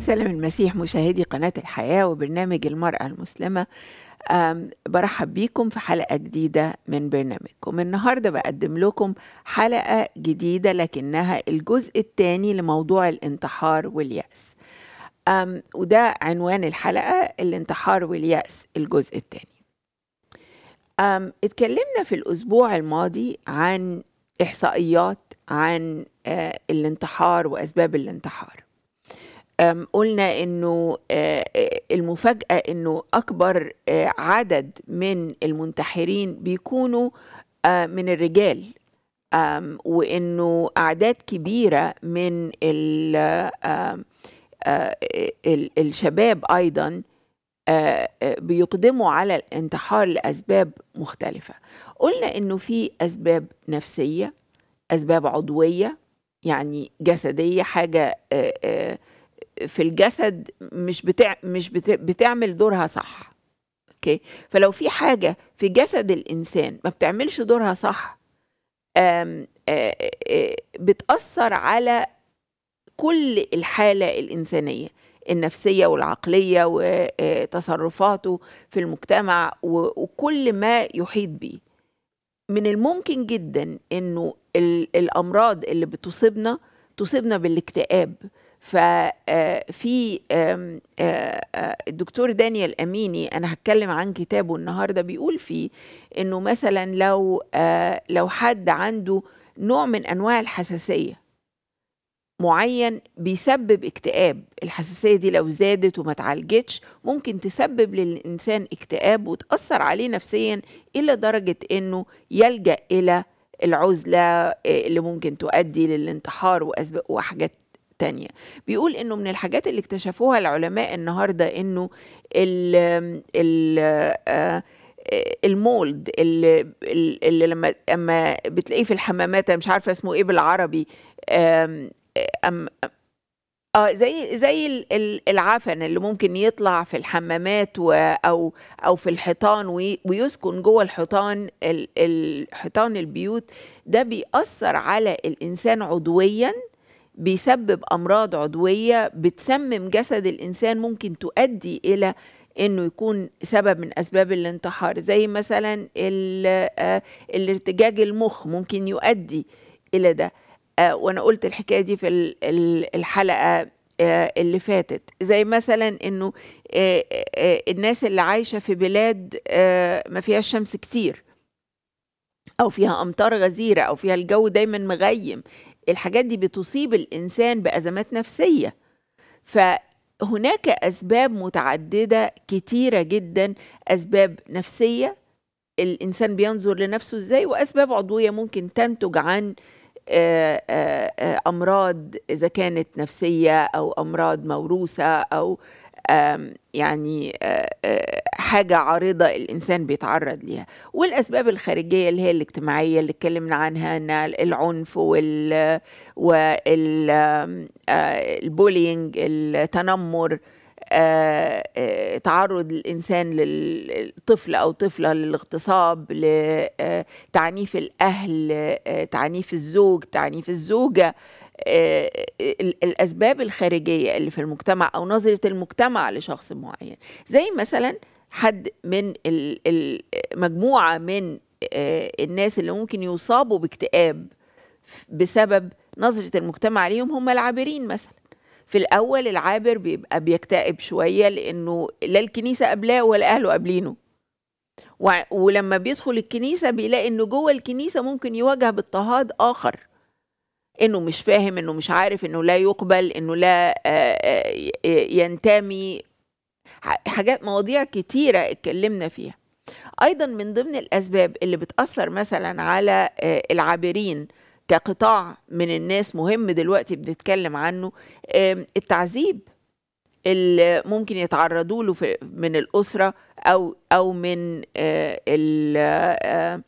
سلام المسيح مشاهدي قناة الحياة وبرنامج المرأة المسلمة برحب بيكم في حلقة جديدة من برنامجكم النهاردة بقدم لكم حلقة جديدة لكنها الجزء الثاني لموضوع الانتحار واليأس وده عنوان الحلقة الانتحار واليأس الجزء الثاني اتكلمنا في الأسبوع الماضي عن إحصائيات عن آه، الانتحار وأسباب الانتحار قلنا انه آه، آه، المفاجاه انه اكبر آه، عدد من المنتحرين بيكونوا من الرجال وانه اعداد كبيره من الشباب ايضا بيقدموا على الانتحار لاسباب مختلفه قلنا انه في اسباب نفسيه اسباب عضويه يعني جسديه حاجه في الجسد مش بتع... مش بتعمل دورها صح اوكي فلو في حاجه في جسد الانسان ما بتعملش دورها صح آم آم بتاثر على كل الحاله الانسانيه النفسيه والعقليه وتصرفاته في المجتمع وكل ما يحيط به من الممكن جدا انه الامراض اللي بتصيبنا تصيبنا بالاكتئاب ففي آه، آه، آه، الدكتور دانيال اميني انا هتكلم عن كتابه النهارده بيقول فيه انه مثلا لو لو حد عنده نوع من انواع الحساسيه معين بيسبب اكتئاب الحساسية دي لو زادت وما تعالجتش ممكن تسبب للإنسان اكتئاب وتأثر عليه نفسيا إلى درجة أنه يلجأ إلى العزلة اللي ممكن تؤدي للانتحار وأسباب وحاجات تانية بيقول انه من الحاجات اللي اكتشفوها العلماء النهاردة انه ال ال آه، آه، المولد اللي, اللي لما اما بتلاقيه في الحمامات انا مش عارفه اسمه ايه بالعربي أم أم اه زي زي العفن اللي ممكن يطلع في الحمامات و او او في الحيطان ويسكن جوه الحيطان الحيطان البيوت ده بيأثر على الانسان عضويا بيسبب امراض عضويه بتسمم جسد الانسان ممكن تؤدي الى انه يكون سبب من اسباب الانتحار زي مثلا آه، الارتجاج المخ ممكن يؤدي الى ده آه، وانا قلت الحكايه دي في الحلقه آه، اللي فاتت زي مثلا انه الناس اللي عايشه في بلاد ما فيها شمس كتير او فيها امطار غزيره او فيها الجو دايما مغيم الحاجات دي بتصيب الانسان بازمات نفسيه فهناك اسباب متعدده كتيره جدا اسباب نفسيه الانسان بينظر لنفسه ازاي واسباب عضويه ممكن تنتج عن آه، آه، آه، امراض اذا كانت نفسيه او امراض موروثه او يعني حاجة عارضة الإنسان بيتعرض ليها والأسباب الخارجية اللي هي الاجتماعية اللي اتكلمنا عنها أن العنف وال والبولينج التنمر آه، آه، تعرض الإنسان للطفل أو طفلة للاغتصاب لتعنيف آه، الأهل تعنيف الزوج تعنيف الزوجة الأسباب الخارجية اللي في المجتمع أو نظرة المجتمع لشخص معين زي مثلا حد من مجموعة من الناس اللي ممكن يصابوا باكتئاب بسبب نظرة المجتمع ليهم هم العابرين مثلا في الأول العابر بيبقى بيكتئب شوية لأنه لا الكنيسة قبلاه ولا أهله قابلينه ولما بيدخل الكنيسة بيلاقي إنه جوه الكنيسة ممكن يواجه باضطهاد آخر إنه مش فاهم إنه مش عارف إنه لا يقبل إنه لا ينتمي حاجات مواضيع كتيرة اتكلمنا فيها أيضا من ضمن الأسباب اللي بتأثر مثلا على العابرين كقطاع من الناس مهم دلوقتي بنتكلم عنه التعذيب اللي ممكن يتعرضوا له من الأسرة أو أو من آه، آه،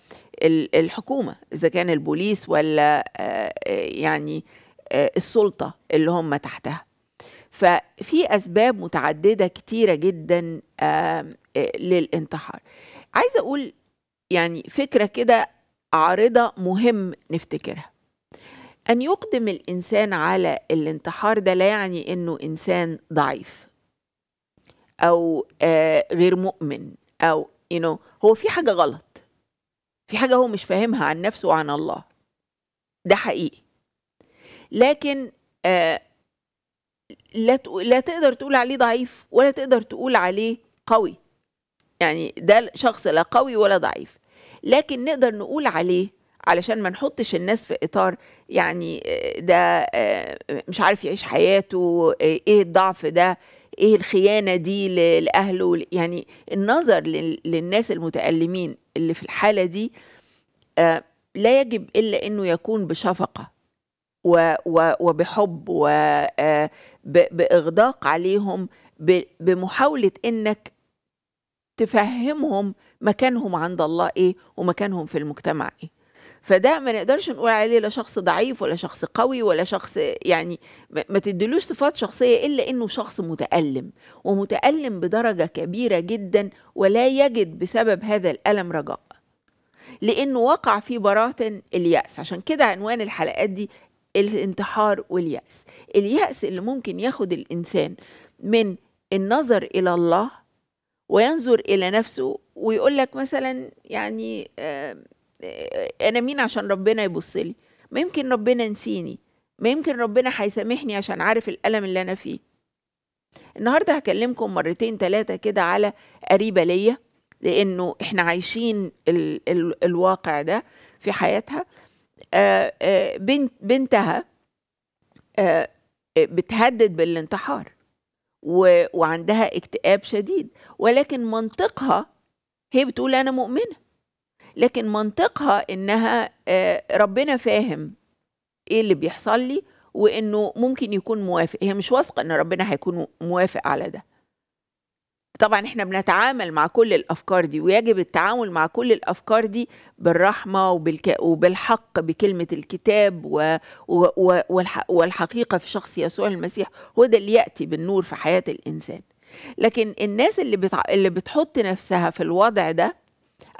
الحكومة إذا كان البوليس ولا آه، يعني السلطة اللي هم تحتها ففي أسباب متعددة كتيرة جدا للانتحار عايزة أقول يعني فكرة كده عارضة مهم نفتكرها أن يقدم الإنسان على الانتحار ده لا يعني إنه إنسان ضعيف أو آه، غير مؤمن أو you know, هو في حاجة غلط في حاجة هو مش فاهمها عن نفسه وعن الله ده حقيقي لكن آه، لا لا تقدر تقول عليه ضعيف ولا تقدر تقول عليه قوي يعني ده شخص لا قوي ولا ضعيف لكن نقدر نقول عليه علشان ما نحطش الناس في اطار يعني آه، ده آه، مش عارف يعيش حياته آه، ايه الضعف ده ايه الخيانه دي لاهله يعني النظر للناس المتالمين اللي في الحاله دي لا يجب الا انه يكون بشفقه وبحب وباغداق عليهم بمحاوله انك تفهمهم مكانهم عند الله ايه ومكانهم في المجتمع ايه فده ما نقدرش نقول عليه لا شخص ضعيف ولا شخص قوي ولا شخص يعني ما تدلوش صفات شخصيه الا انه شخص متالم ومتالم بدرجه كبيره جدا ولا يجد بسبب هذا الالم رجاء لانه وقع في براثن الياس عشان كده عنوان الحلقات دي الانتحار والياس الياس اللي ممكن ياخد الانسان من النظر الى الله وينظر الى نفسه ويقول لك مثلا يعني آه، آه، انا مين عشان ربنا يبص لي ما يمكن ربنا نسيني ما يمكن ربنا هيسامحني عشان عارف الالم اللي انا فيه النهارده هكلمكم مرتين ثلاثه كده على قريبه ليا لانه احنا عايشين ال ال الواقع ده في حياتها آآ آه، آآ بنت بنتها آآ بتهدد بالانتحار و... وعندها اكتئاب شديد ولكن منطقها هي بتقول انا مؤمنه لكن منطقها انها آه، ربنا فاهم ايه اللي بيحصل لي وانه ممكن يكون موافق هي مش واثقه ان ربنا هيكون موافق على ده طبعا احنا بنتعامل مع كل الافكار دي ويجب التعامل مع كل الافكار دي بالرحمه وبالك... وبالحق بكلمه الكتاب و... و... والح... والحقيقه في شخص يسوع المسيح هو ده اللي ياتي بالنور في حياه الانسان لكن الناس اللي بتع... اللي بتحط نفسها في الوضع ده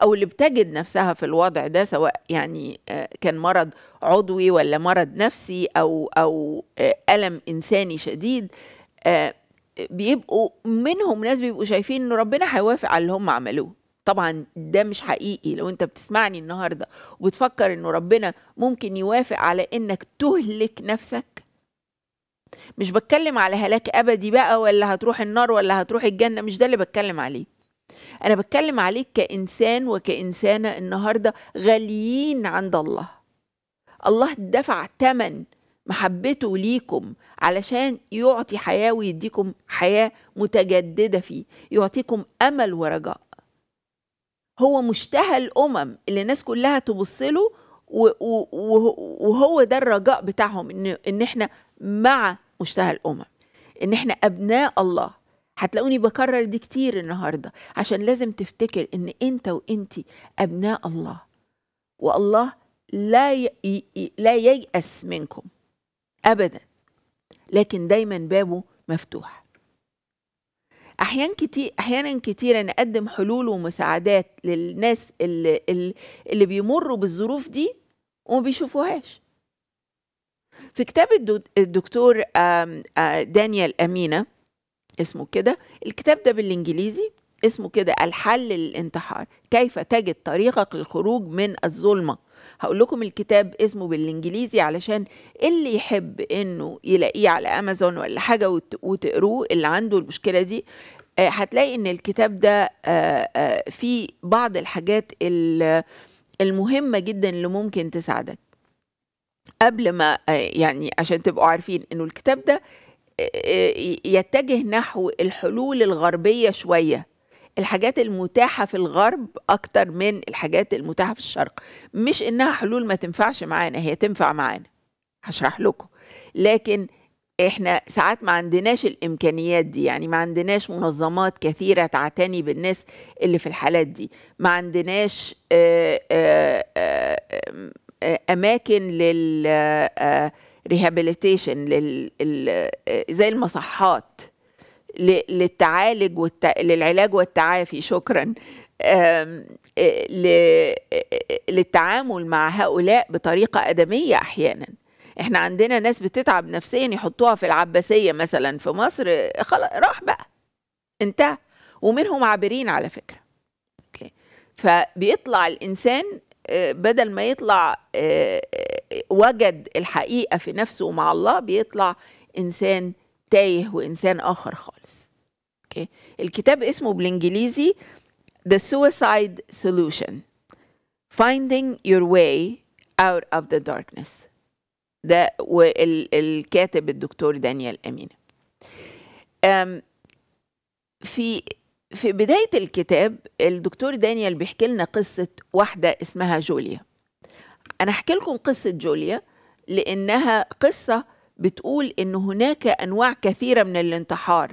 او اللي بتجد نفسها في الوضع ده سواء يعني آه، كان مرض عضوي ولا مرض نفسي او او آه، الم انساني شديد آه، بيبقوا منهم ناس بيبقوا شايفين ان ربنا هيوافق على اللي هم عملوه طبعا ده مش حقيقي لو انت بتسمعني النهارده وبتفكر انه ربنا ممكن يوافق على انك تهلك نفسك مش بتكلم على هلاك ابدي بقى ولا هتروح النار ولا هتروح الجنه مش ده اللي بتكلم عليه انا بتكلم عليك كانسان وكانسانه النهارده غاليين عند الله الله دفع ثمن محبته ليكم علشان يعطي حياة ويديكم حياة متجددة فيه يعطيكم أمل ورجاء هو مشتهى الأمم اللي الناس كلها تبص له وهو ده الرجاء بتاعهم إن, إن إحنا مع مشتهى الأمم إن إحنا أبناء الله هتلاقوني بكرر دي كتير النهاردة عشان لازم تفتكر إن أنت وأنت أبناء الله والله لا لا ييأس منكم ابدا لكن دايما بابه مفتوح احيان كتير احيانا كتيره نقدم حلول ومساعدات للناس اللي, اللي, اللي بيمروا بالظروف دي وما بيشوفوهاش في كتاب الدكتور دانيال امينه اسمه كده الكتاب ده بالانجليزي اسمه كده الحل للانتحار كيف تجد طريقك للخروج من الظلمه هقول لكم الكتاب اسمه بالانجليزي علشان اللي يحب انه يلاقيه على امازون ولا حاجه وتقروه اللي عنده المشكله دي آه، هتلاقي ان الكتاب ده آه، آه، فيه بعض الحاجات المهمه جدا اللي ممكن تساعدك قبل ما يعني عشان تبقوا عارفين انه الكتاب ده يتجه نحو الحلول الغربيه شويه الحاجات المتاحة في الغرب أكتر من الحاجات المتاحة في الشرق مش إنها حلول ما تنفعش معانا هي تنفع معانا هشرح لكم لكن احنا ساعات ما عندناش الامكانيات دي يعني ما عندناش منظمات كثيره تعتني بالناس اللي في الحالات دي ما عندناش آه، آه، آه، اماكن لل زي المصحات للتعالج والت... للعلاج والتعافي شكرا آه، آه، للتعامل مع هؤلاء بطريقة أدمية أحيانا احنا عندنا ناس بتتعب نفسيا يحطوها في العباسية مثلا في مصر خلاص راح بقى انتهى ومنهم عابرين على فكرة أوكي. فبيطلع الإنسان آه، بدل ما يطلع وجد الحقيقة في نفسه مع الله بيطلع إنسان تايه وانسان اخر خالص اوكي الكتاب اسمه بالانجليزي The Suicide Solution Finding Your Way Out of the Darkness ده والكاتب الدكتور دانيال امين أم في في بداية الكتاب الدكتور دانيال بيحكي لنا قصة واحدة اسمها جوليا أنا أحكي لكم قصة جوليا لأنها قصة بتقول ان هناك انواع كثيره من الانتحار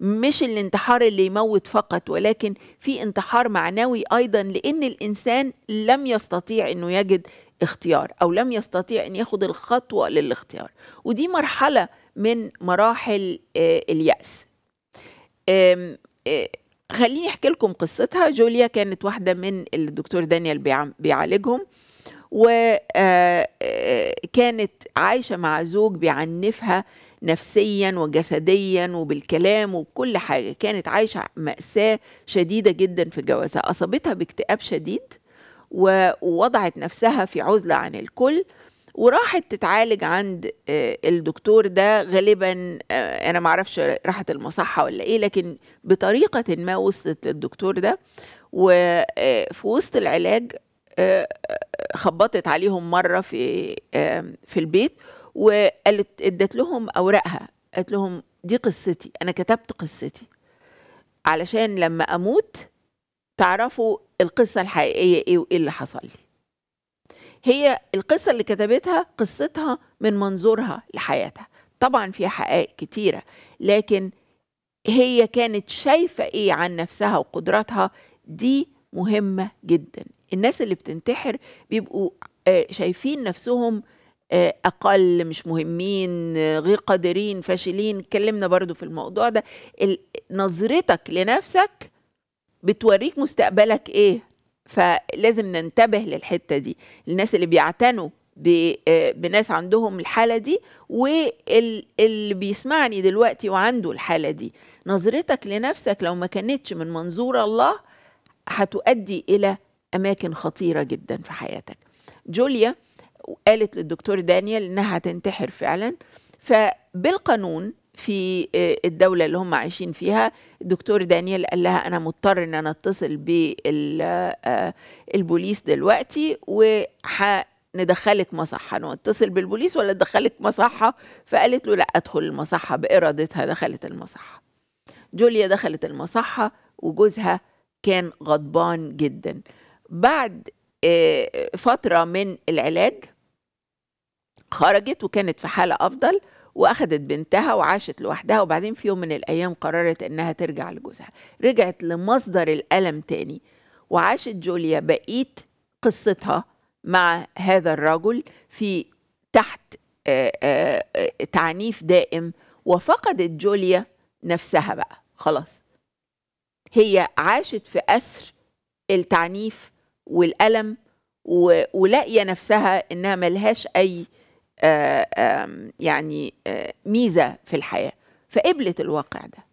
مش الانتحار اللي يموت فقط ولكن في انتحار معنوي ايضا لان الانسان لم يستطيع انه يجد اختيار او لم يستطيع ان ياخد الخطوه للاختيار ودي مرحله من مراحل آه، الياس آه، خليني احكي لكم قصتها جوليا كانت واحده من الدكتور دانيال بيعالجهم وكانت آه، آه، عايشة مع زوج بيعنفها نفسيا وجسديا وبالكلام وبكل حاجة كانت عايشة مأساة شديدة جدا في جوازها أصابتها باكتئاب شديد ووضعت نفسها في عزلة عن الكل وراحت تتعالج عند آه، الدكتور ده غالبا انا معرفش راحت المصحه ولا ايه لكن بطريقه ما وصلت للدكتور ده وفي وسط العلاج آه، آه، خبطت عليهم مرة في في البيت وقالت ادت لهم أوراقها قالت لهم دي قصتي أنا كتبت قصتي علشان لما أموت تعرفوا القصة الحقيقية إيه وإيه اللي حصل لي هي القصة اللي كتبتها قصتها من منظورها لحياتها طبعا فيها حقائق كتيرة لكن هي كانت شايفة إيه عن نفسها وقدراتها دي مهمة جدا الناس اللي بتنتحر بيبقوا آه، شايفين نفسهم آه، أقل مش مهمين آه، غير قادرين فاشلين اتكلمنا برضو في الموضوع ده نظرتك لنفسك بتوريك مستقبلك إيه فلازم ننتبه للحتة دي الناس اللي بيعتنوا بناس عندهم الحالة دي واللي بيسمعني دلوقتي وعنده الحالة دي نظرتك لنفسك لو ما كانتش من منظور الله هتؤدي إلى أماكن خطيرة جدا في حياتك جوليا قالت للدكتور دانيال إنها هتنتحر فعلا فبالقانون في آه، الدولة اللي هم عايشين فيها الدكتور دانيال قال لها أنا مضطر إن أنا أتصل بالبوليس آه، دلوقتي وندخلك مصحة نتصل بالبوليس ولا ندخلك مصحة فقالت له لا أدخل المصحة بإرادتها دخلت المصحة جوليا دخلت المصحة وجوزها كان غضبان جدا بعد آه، فترة من العلاج خرجت وكانت في حالة أفضل واخدت بنتها وعاشت لوحدها وبعدين في يوم من الايام قررت انها ترجع لجوزها رجعت لمصدر الالم تاني وعاشت جوليا بقيت قصتها مع هذا الرجل في تحت آه، آه، تعنيف دائم وفقدت جوليا نفسها بقى خلاص هي عاشت في اسر التعنيف والألم ولاقية نفسها إنها ملهاش أي آه، يعني آه، ميزة في الحياة فقبلت الواقع ده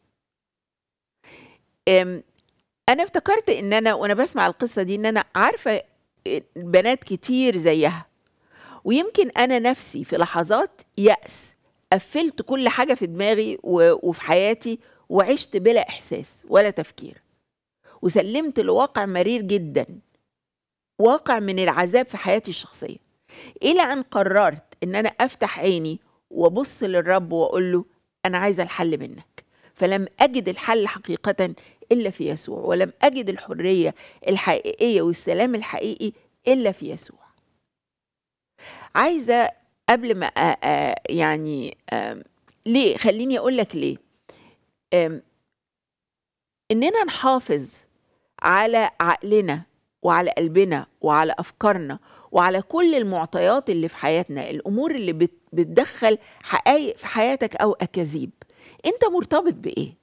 أنا افتكرت إن أنا وأنا بسمع القصة دي إن أنا عارفة آه، بنات كتير زيها ويمكن أنا نفسي في لحظات يأس قفلت كل حاجة في دماغي وفي حياتي وعشت بلا إحساس ولا تفكير وسلمت لواقع مرير جدا واقع من العذاب في حياتي الشخصيه الى ان قررت ان انا افتح عيني وابص للرب واقول له انا عايزه الحل منك فلم اجد الحل حقيقه الا في يسوع ولم اجد الحريه الحقيقيه والسلام الحقيقي الا في يسوع عايزه قبل ما آآ آه، آه، يعني آآ ليه خليني اقول لك ليه اننا نحافظ على عقلنا وعلى قلبنا وعلى افكارنا وعلى كل المعطيات اللي في حياتنا الامور اللي بتدخل حقائق في حياتك او اكاذيب انت مرتبط بايه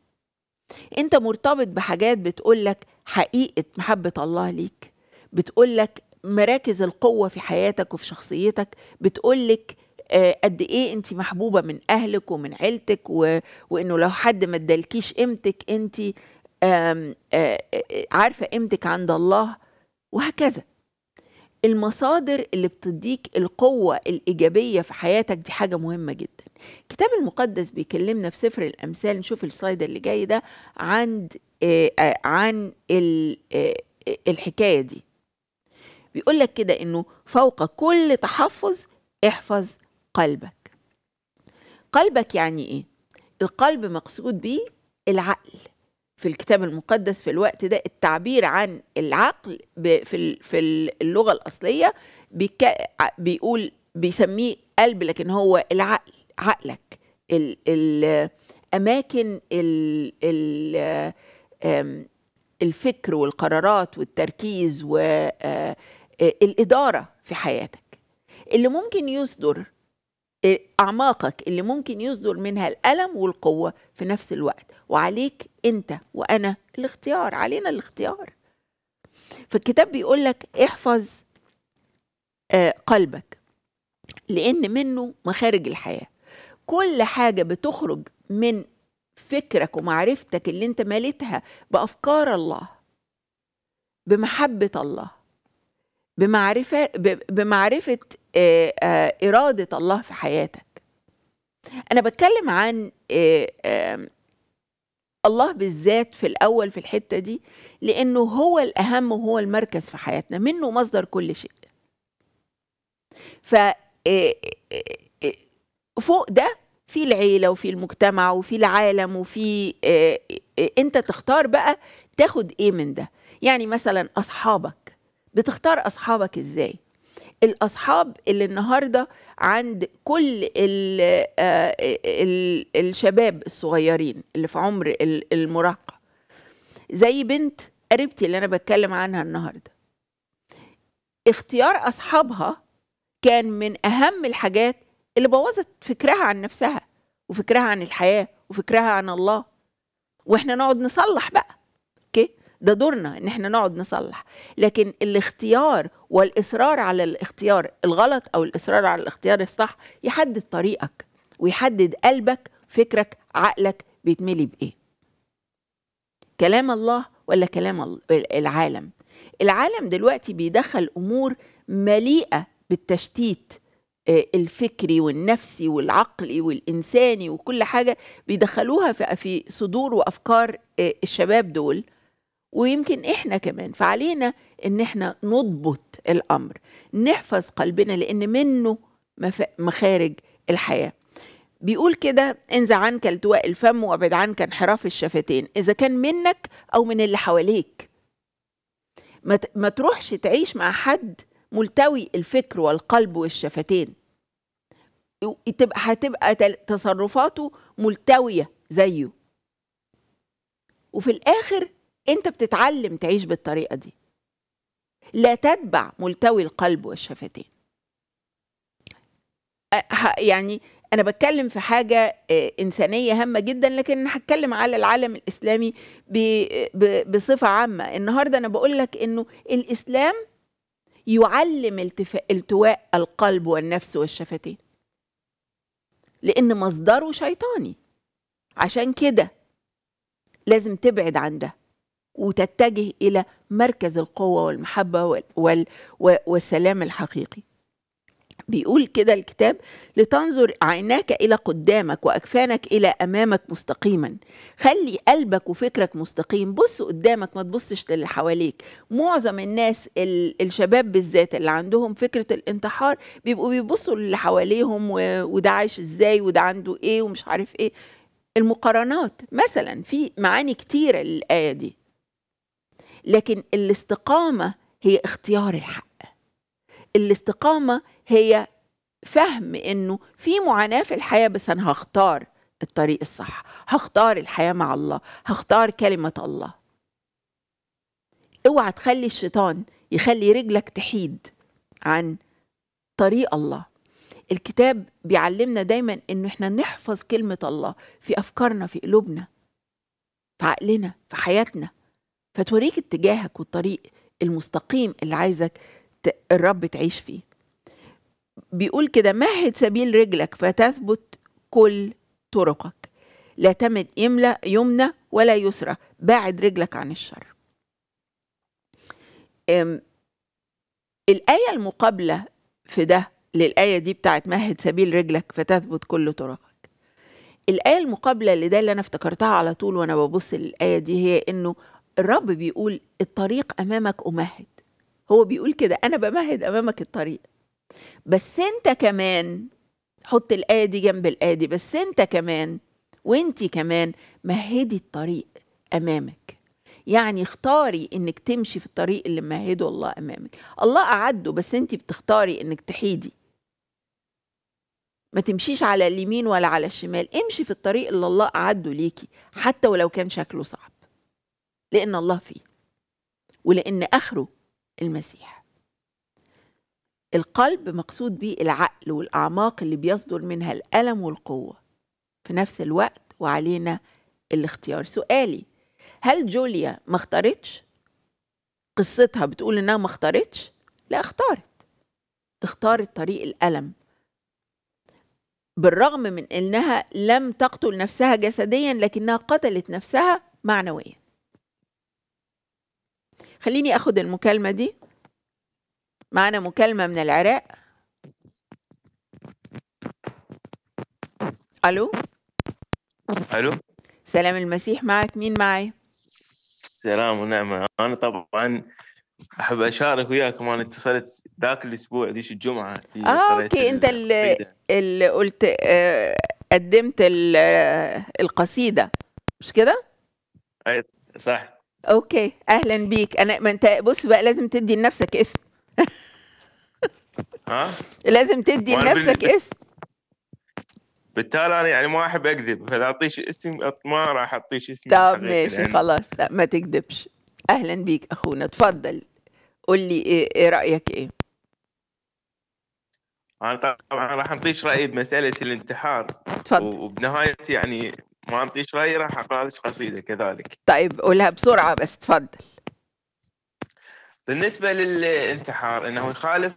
انت مرتبط بحاجات بتقولك حقيقه محبه الله ليك بتقولك مراكز القوه في حياتك وفي شخصيتك بتقولك آه، قد ايه انت محبوبه من اهلك ومن عيلتك و... وانه لو حد ما ادالكيش قيمتك انت آه، آه، عارفه قيمتك عند الله وهكذا المصادر اللي بتديك القوة الإيجابية في حياتك دي حاجة مهمة جدا الكتاب المقدس بيكلمنا في سفر الأمثال نشوف السلايد اللي جاي ده عن آه، آه، عن آه، الحكاية دي بيقول لك كده إنه فوق كل تحفظ احفظ قلبك قلبك يعني إيه؟ القلب مقصود بيه العقل في الكتاب المقدس في الوقت ده التعبير عن العقل في في اللغه الاصليه بيقول بيسميه قلب لكن هو العقل عقلك ال اماكن الفكر والقرارات والتركيز والاداره آه، آه، في حياتك اللي ممكن يصدر أعماقك اللي ممكن يصدر منها الألم والقوة في نفس الوقت وعليك أنت وأنا الاختيار علينا الاختيار فالكتاب بيقول لك احفظ آه، قلبك لأن منه مخارج الحياة كل حاجة بتخرج من فكرك ومعرفتك اللي انت مالتها بأفكار الله بمحبة الله بمعرفة بمعرفة آه، آه، إرادة الله في حياتك أنا بتكلم عن آه، الله بالذات في الأول في الحتة دي لأنه هو الأهم وهو المركز في حياتنا منه مصدر كل شيء ف فوق ده في العيلة وفي المجتمع وفي العالم وفي انت تختار بقى تاخد ايه من ده يعني مثلا أصحابك بتختار اصحابك ازاي الاصحاب اللي النهارده عند كل الـ آه، الـ الشباب الصغيرين اللي في عمر المراهقه زي بنت قريبتي اللي انا بتكلم عنها النهارده اختيار اصحابها كان من اهم الحاجات اللي بوظت فكرها عن نفسها وفكرها عن الحياه وفكرها عن الله واحنا نقعد نصلح بقى اوكي ده دورنا ان احنا نقعد نصلح لكن الاختيار والاصرار على الاختيار الغلط او الاصرار على الاختيار الصح يحدد طريقك ويحدد قلبك فكرك عقلك بيتملي بايه كلام الله ولا كلام العالم العالم دلوقتي بيدخل امور مليئه بالتشتيت آه، الفكري والنفسي والعقلي والانساني وكل حاجه بيدخلوها في صدور وافكار آه، الشباب دول ويمكن احنا كمان فعلينا ان احنا نضبط الامر نحفظ قلبنا لان منه مخارج الحياه بيقول كده انزع عنك التواء الفم وابعد عنك انحراف الشفتين اذا كان منك او من اللي حواليك ما, تروحش تعيش مع حد ملتوي الفكر والقلب والشفتين تبقى هتبقى تصرفاته ملتويه زيه وفي الاخر انت بتتعلم تعيش بالطريقه دي لا تتبع ملتوي القلب والشفتين يعني انا بتكلم في حاجه آه، انسانيه هامه جدا لكن هتكلم على العالم الاسلامي بصفه عامه النهارده انا بقول لك انه الاسلام يعلم التواء القلب والنفس والشفتين لان مصدره شيطاني عشان كده لازم تبعد عن ده وتتجه الى مركز القوه والمحبه والسلام الحقيقي بيقول كده الكتاب لتنظر عيناك الى قدامك واكفانك الى امامك مستقيما خلي قلبك وفكرك مستقيم بص قدامك ما تبصش للي حواليك معظم الناس الشباب بالذات اللي عندهم فكره الانتحار بيبقوا بيبصوا للي حواليهم وده عايش ازاي وده عنده ايه ومش عارف ايه المقارنات مثلا في معاني كتيره للايه دي لكن الاستقامه هي اختيار الحق الاستقامه هي فهم انه في معاناه في الحياه بس انا هختار الطريق الصح هختار الحياه مع الله هختار كلمه الله اوعى تخلي الشيطان يخلي رجلك تحيد عن طريق الله الكتاب بيعلمنا دايما انه احنا نحفظ كلمه الله في افكارنا في قلوبنا في عقلنا في حياتنا فتوريك اتجاهك والطريق المستقيم اللي عايزك الرب تعيش فيه بيقول كده مهد سبيل رجلك فتثبت كل طرقك لا تمد يملى يمنى ولا يسرى باعد رجلك عن الشر الآية المقابلة في ده للآية دي بتاعت مهد سبيل رجلك فتثبت كل طرقك الآية المقابلة لده اللي أنا افتكرتها على طول وأنا ببص للآية دي هي إنه الرب بيقول الطريق امامك امهد هو بيقول كده انا بمهد امامك الطريق بس انت كمان حط الايه دي جنب الايه دي بس انت كمان وانت كمان مهدي الطريق امامك يعني اختاري انك تمشي في الطريق اللي مهده الله امامك الله اعده بس انت بتختاري انك تحيدي ما تمشيش على اليمين ولا على الشمال امشي في الطريق اللي الله اعده ليكي حتى ولو كان شكله صعب لأن الله فيه ولأن آخره المسيح القلب مقصود به العقل والأعماق اللي بيصدر منها الألم والقوة في نفس الوقت وعلينا الاختيار سؤالي هل جوليا ما اختارتش؟ قصتها بتقول إنها ما اختارتش؟ لا اختارت اختارت طريق الألم بالرغم من انها لم تقتل نفسها جسديا لكنها قتلت نفسها معنويا خليني اخد المكالمه دي معنا مكالمه من العراق الو الو سلام المسيح معك مين معي سلام ونعمه انا طبعا احب اشارك وياكم انا اتصلت ذاك الاسبوع ذيك الجمعه اه اوكي انت اللي, قلت آه، قدمت القصيده مش كده؟ اي صح اوكي اهلا بيك انا ما انت بص بقى لازم تدي لنفسك اسم ها لازم تدي لنفسك اسم بالتالي انا يعني ما احب اكذب فاذا اعطيش اسم ما راح اعطيش اسم طب ماشي يعني. خلاص لا ما تكذبش اهلا بيك اخونا اتفضل قول لي إيه،, ايه, رايك ايه انا طبعا راح اعطيش رايي بمساله الانتحار اتفضل وبنهايه يعني ما عنديش رأي راح أقرأ لك قصيدة كذلك طيب قولها بسرعة بس تفضل بالنسبة للانتحار أنه يخالف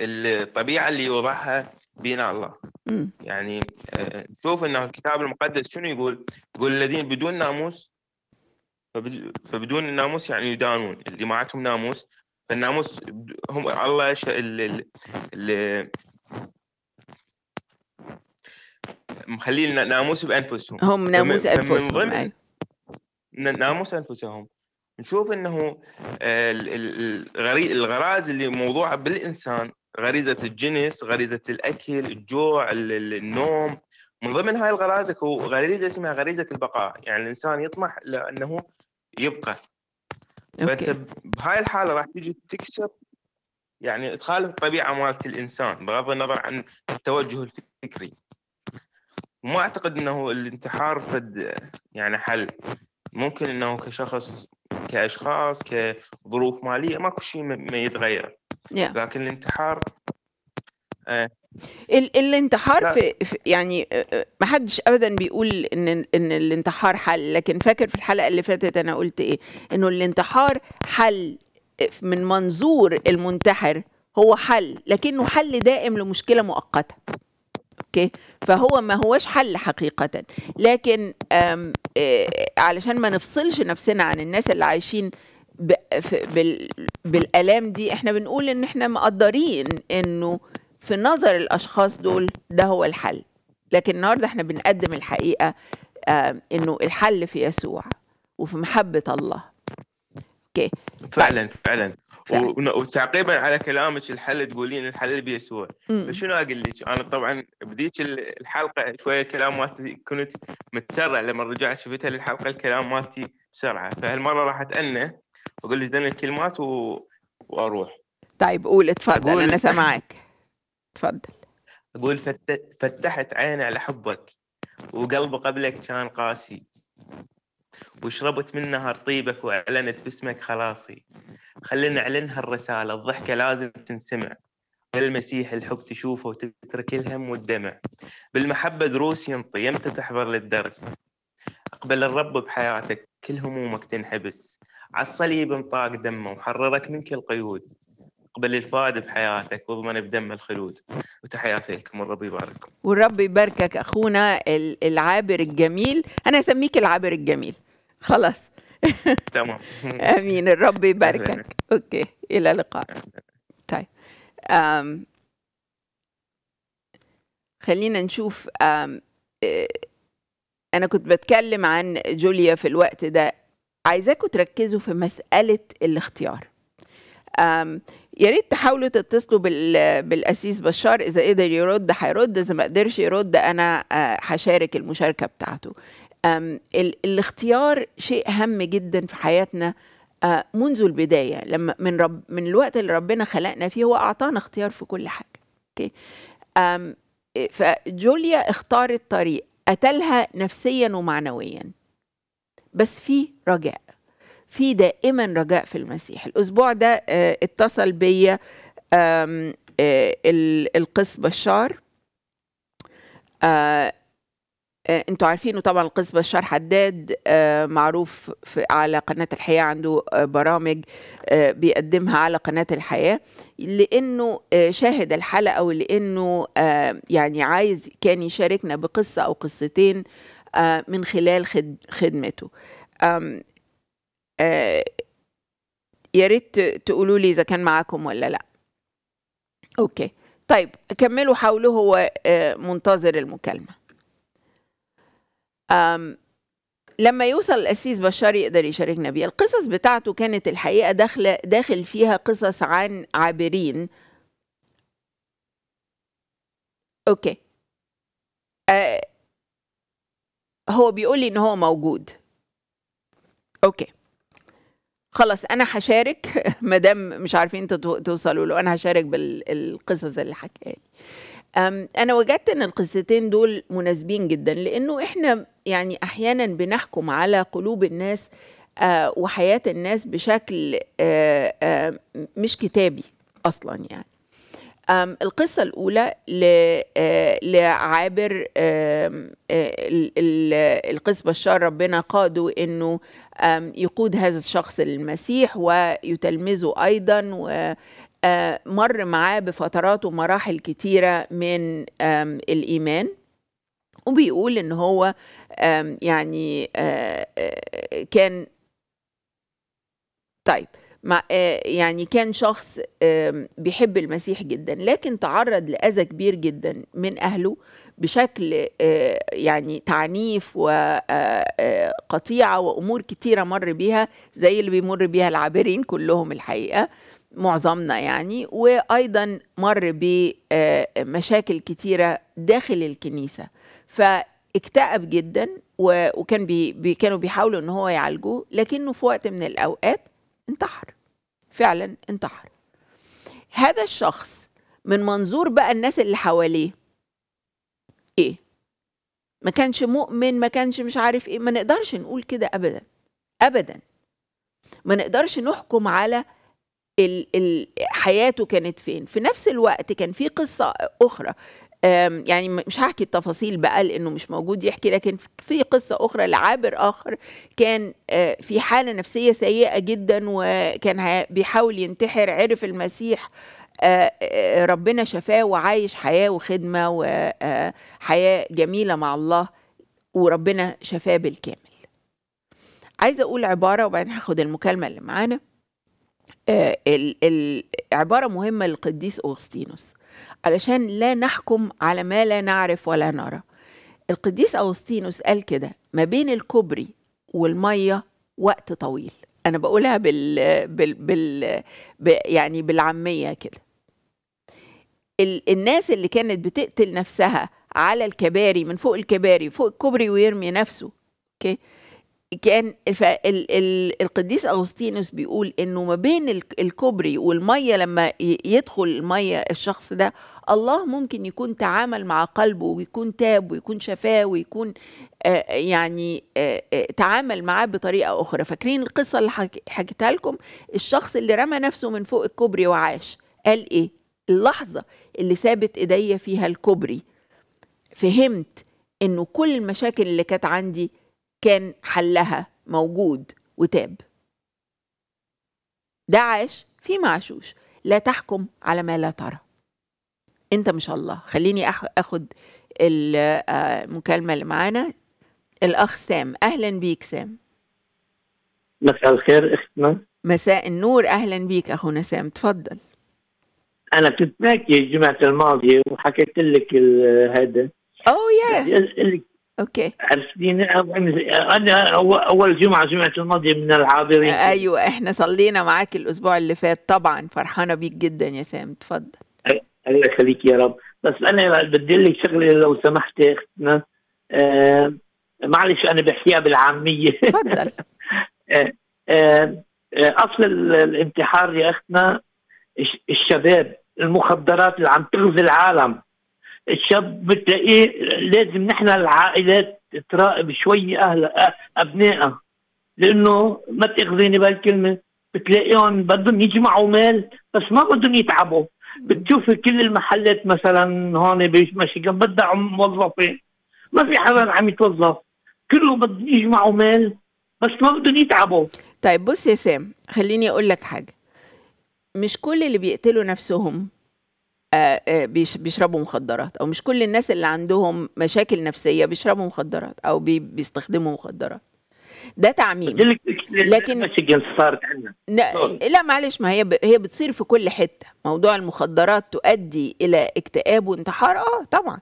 الطبيعة اللي وضعها بين الله م. يعني آه، نشوف أنه الكتاب المقدس شنو يقول يقول الذين بدون ناموس فبدون الناموس يعني يدانون اللي ما عندهم ناموس فالناموس هم الله مخلين ناموس بانفسهم هم ناموس انفسهم من ضمن أيوة. ناموس انفسهم نشوف انه آه، الغرائز اللي موضوعه بالانسان غريزه الجنس غريزه الاكل الجوع النوم من ضمن هاي الغرائز هو غريزه اسمها غريزه البقاء يعني الانسان يطمح لانه يبقى فانت بهاي الحاله راح تيجي تكسر يعني تخالف الطبيعه مالت الانسان بغض النظر عن التوجه الفكري ما اعتقد انه الانتحار فد يعني حل ممكن انه كشخص كاشخاص كظروف ماليه ماكو شيء ما يتغير yeah. لكن الانتحار آه الانتحار في, في يعني آه، آه، ما حدش ابدا بيقول ان ان الانتحار حل لكن فاكر في الحلقه اللي فاتت انا قلت ايه انه الانتحار حل آه، من منظور المنتحر هو حل لكنه حل دائم لمشكله مؤقته اوكي فهو ما هوش حل حقيقه لكن آه، علشان ما نفصلش نفسنا عن الناس اللي عايشين بالالام دي احنا بنقول ان احنا مقدرين انه في نظر الاشخاص دول ده هو الحل لكن النهارده احنا بنقدم الحقيقه انه الحل في يسوع وفي محبه الله اوكي فعلا فعلا يعني. وتعقيبا على كلامك الحل تقولين الحل بيسوع فشنو اقول لك انا طبعا بديت الحلقه شويه الكلام مالتي كنت متسرع لما رجعت شفتها للحلقه الكلام مالتي بسرعه فهالمره راح اتأنى واقول لك الكلمات و... واروح طيب قول اتفضل انا سامعك اتفضل اقول فت... فتحت عيني على حبك وقلبي قبلك كان قاسي وشربت منها رطيبك وأعلنت باسمك خلاصي خلينا نعلنها الرسالة الضحكة لازم تنسمع المسيح الحب تشوفه وتترك الهم والدمع بالمحبة دروس ينطي يمتى تحضر للدرس اقبل الرب بحياتك كل همومك تنحبس عالصليب انطاق دمه وحررك من كل قيود اقبل الفائد بحياتك واضمن بدم الخلود وتحياتي لكم والرب يبارككم والرب يباركك اخونا العابر الجميل انا اسميك العابر الجميل خلاص تمام امين الرب يباركك اوكي الى اللقاء طيب أم خلينا نشوف أم آه، انا كنت بتكلم عن جوليا في الوقت ده عايزاكم تركزوا في مساله الاختيار يا ريت تحاولوا تتصلوا بالاسيس بشار اذا قدر يرد هيرد اذا ما قدرش يرد انا آه، هشارك المشاركه بتاعته الاختيار شيء هام جدا في حياتنا آه، منذ البدايه لما من رب من الوقت اللي ربنا خلقنا فيه هو اعطانا اختيار في كل حاجه اوكي إيه، فجوليا اختارت طريق قتلها نفسيا ومعنويا بس في رجاء في دائما رجاء في المسيح الأسبوع ده آه، اتصل بي آه، القس بشار آه، انتوا عارفينه طبعا القس بشار حداد معروف في على قناة الحياة عنده برامج بيقدمها على قناة الحياة لأنه شاهد الحلقة ولأنه يعني عايز كان يشاركنا بقصة أو قصتين من خلال خدمته آه، يا ريت تقولوا لي اذا كان معاكم ولا لا اوكي طيب كملوا حوله هو آه، منتظر المكالمه لما يوصل الأسيس بشار يقدر يشاركنا بيها القصص بتاعته كانت الحقيقة داخلة داخل فيها قصص عن عابرين أوكي آه هو بيقول لي إن هو موجود أوكي خلاص انا هشارك ما دام مش عارفين توصلوا له انا هشارك بالقصص اللي حكاها لي انا وجدت ان القصتين دول مناسبين جدا لانه احنا يعني احيانا بنحكم على قلوب الناس آه، وحياه الناس بشكل آه، آه، مش كتابي اصلا يعني القصة الأولى آه، لعابر آه، القس بشار ربنا قاده أنه يقود هذا الشخص المسيح ويتلمذه أيضا و آه، مر معاه بفترات ومراحل كتيرة من الإيمان وبيقول إن هو يعني كان طيب مع آه، يعني كان شخص بيحب المسيح جدا لكن تعرض لأذى كبير جدا من أهله بشكل آه، يعني تعنيف وقطيعة آه، وأمور كتيرة مر بيها زي اللي بيمر بيها العابرين كلهم الحقيقة معظمنا يعني وأيضا مر بمشاكل كتيرة داخل الكنيسة فاكتئب جدا وكان بي كانوا بيحاولوا ان هو يعالجوه لكنه في وقت من الاوقات انتحر فعلا انتحر هذا الشخص من منظور بقى الناس اللي حواليه ايه ما كانش مؤمن ما كانش مش عارف ايه ما نقدرش نقول كده ابدا ابدا ما نقدرش نحكم على حياته كانت فين في نفس الوقت كان في قصة أخرى يعني مش هحكي التفاصيل بقى لانه مش موجود يحكي لكن في قصه اخرى لعابر اخر كان آه، في حاله نفسيه سيئه جدا وكان بيحاول ينتحر عرف المسيح آه، آه، ربنا شفاه وعايش حياه وخدمه وحياه جميله مع الله وربنا شفاه بالكامل عايزه اقول عباره وبعدين هاخد المكالمه اللي معانا عباره مهمه للقديس اوغسطينوس علشان لا نحكم على ما لا نعرف ولا نرى القديس أوسطينوس قال كده ما بين الكوبري والمية وقت طويل أنا بقولها بال, بال... بال... ب... يعني بالعامية كده ال... الناس اللي كانت بتقتل نفسها على الكباري من فوق الكباري فوق الكوبري ويرمي نفسه اوكي okay. كان القديس اغسطينوس بيقول انه ما بين الكوبري والميه لما يدخل الميه الشخص ده الله ممكن يكون تعامل مع قلبه ويكون تاب ويكون شفاه ويكون يعني تعامل معاه بطريقه اخرى فاكرين القصه اللي حكيتها لكم الشخص اللي رمى نفسه من فوق الكوبري وعاش قال ايه اللحظه اللي ثابت ايديا فيها الكوبري فهمت انه كل المشاكل اللي كانت عندي كان حلها موجود وتاب ده عاش فيما عاشوش لا تحكم على ما لا ترى انت مش الله خليني اخد آه، المكالمه اللي معانا الاخ سام اهلا بيك سام مساء الخير اختنا مساء النور اهلا بيك اخونا سام تفضل انا كنت معك الجمعه الماضيه وحكيت لك هذا اوه يا يعني اوكي عرفتيني انا اول جمعه جمعه الماضيه من الحاضرين ايوه احنا صلينا معاك الاسبوع اللي فات طبعا فرحانه بيك جدا يا سام تفضل الله يخليك يا رب بس انا بدي لك شغله لو سمحت اختنا آه معلش انا بحكيها بالعاميه تفضل آه،, آه آه اصل الانتحار يا اختنا الشباب المخدرات اللي عم تغذي العالم الشاب بتلاقيه ايه لازم نحن العائلات تراقب شوي اهلها ابنائها لانه ما تاخذيني بهالكلمه بتلاقيهم بدهم يجمعوا مال بس ما بدهم يتعبوا بتشوفي كل المحلات مثلا هون بمشيغن بدها موظفين ما في حدا عم يتوظف كله بدهم يجمعوا مال بس ما بدهم يتعبوا طيب بص يا سام خليني اقول لك حاجه مش كل اللي بيقتلوا نفسهم آه، آه، بيشربوا مخدرات او مش كل الناس اللي عندهم مشاكل نفسيه بيشربوا مخدرات او بيستخدموا مخدرات ده تعميم لكن لا معلش ما هي ب... هي بتصير في كل حته موضوع المخدرات تؤدي الى اكتئاب وانتحار اه طبعا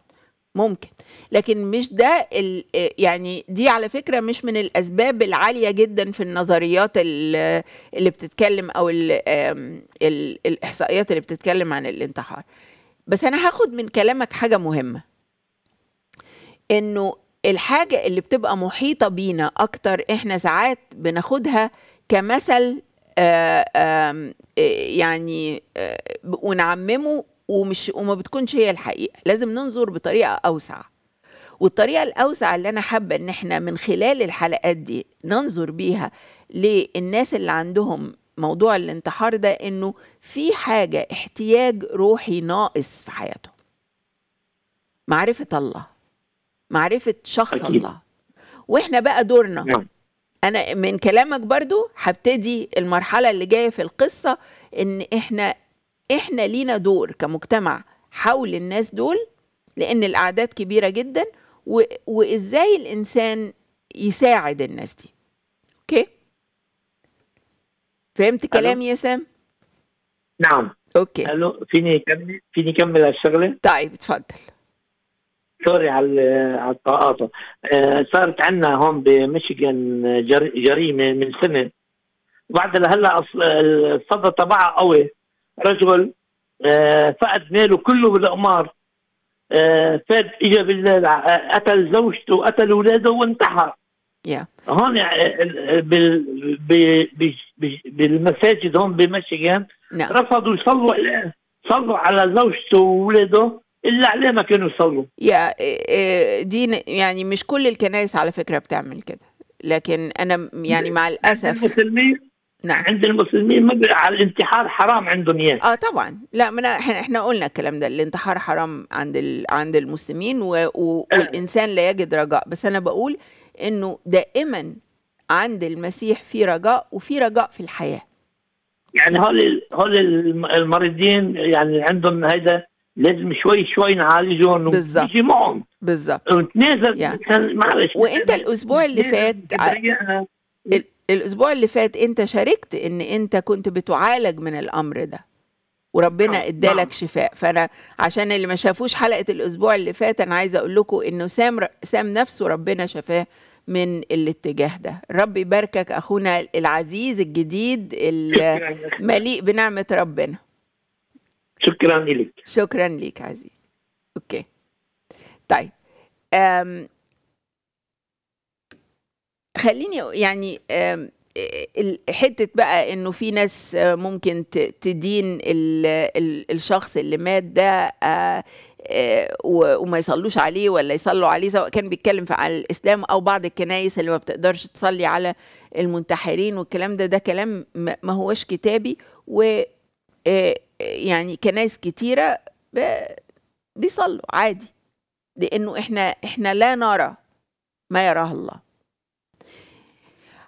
ممكن لكن مش ده آه، يعني دي على فكره مش من الاسباب العاليه جدا في النظريات آه، اللي بتتكلم او الـ الـ الاحصائيات اللي بتتكلم عن الانتحار بس انا هاخد من كلامك حاجه مهمه انه الحاجه اللي بتبقى محيطه بينا اكتر احنا ساعات بناخدها كمثل آآ آه، آآ يعني آآ ونعممه ومش وما بتكونش هي الحقيقه لازم ننظر بطريقه اوسع والطريقه الاوسع اللي انا حابه ان احنا من خلال الحلقات دي ننظر بيها للناس اللي عندهم موضوع الانتحار ده انه في حاجه احتياج روحي ناقص في حياتهم معرفه الله معرفه شخص أكيد. الله واحنا بقى دورنا نعم. انا من كلامك برضو هبتدي المرحله اللي جايه في القصه ان احنا احنا لينا دور كمجتمع حول الناس دول لان الاعداد كبيره جدا و... وازاي الانسان يساعد الناس دي اوكي فهمت كلامي يا سام نعم اوكي الو فيني كمل فيني اكمل الشغله طيب اتفضل سوري على على آه صارت عندنا هون بميشيغان جريمه من سنه بعد لهلا الصدى تبعها قوي رجل آه، فقد ماله كله بالقمار آه، فات اجى بالليل قتل زوجته قتل اولاده وانتحر yeah. هون يعني، بالمساجد هون بمشيغان no. نعم. رفضوا يصلوا صلوا على زوجته واولاده الا عليه ما كانوا يصلوا يا آه، دين يعني مش كل الكنائس على فكره بتعمل كده لكن انا يعني مع الاسف المسلمين نعم عند المسلمين على الانتحار حرام عندهم اياه اه طبعا لا من احنا احنا قلنا الكلام ده الانتحار حرام عند ال... عند المسلمين و... و... آه. والانسان لا يجد رجاء بس انا بقول انه دائما عند المسيح في رجاء وفي رجاء في الحياه يعني هول هول المريضين يعني عندهم هذا لازم شوي شوي نعالجهم بالظبط معهم بالظبط ونتنازل يعني. معلش وانت الاسبوع اللي فات الاسبوع اللي فات انت شاركت ان انت كنت بتعالج من الامر ده وربنا نعم، ادالك نعم. شفاء فانا عشان اللي ما شافوش حلقه الاسبوع اللي فات انا عايزه اقول لكم انه سام ر... سام نفسه ربنا شفاه من الاتجاه ده ربي يباركك اخونا العزيز الجديد المليء بنعمه ربنا شكرا لك شكرا لك عزيز اوكي طيب خليني يعني حته بقى انه في ناس ممكن تدين الشخص اللي مات ده وما يصلوش عليه ولا يصلوا عليه سواء كان بيتكلم على الاسلام او بعض الكنايس اللي ما بتقدرش تصلي على المنتحرين والكلام ده ده كلام ما هوش كتابي و يعني كنايس كتيره بيصلوا عادي لانه احنا احنا لا نرى ما يراه الله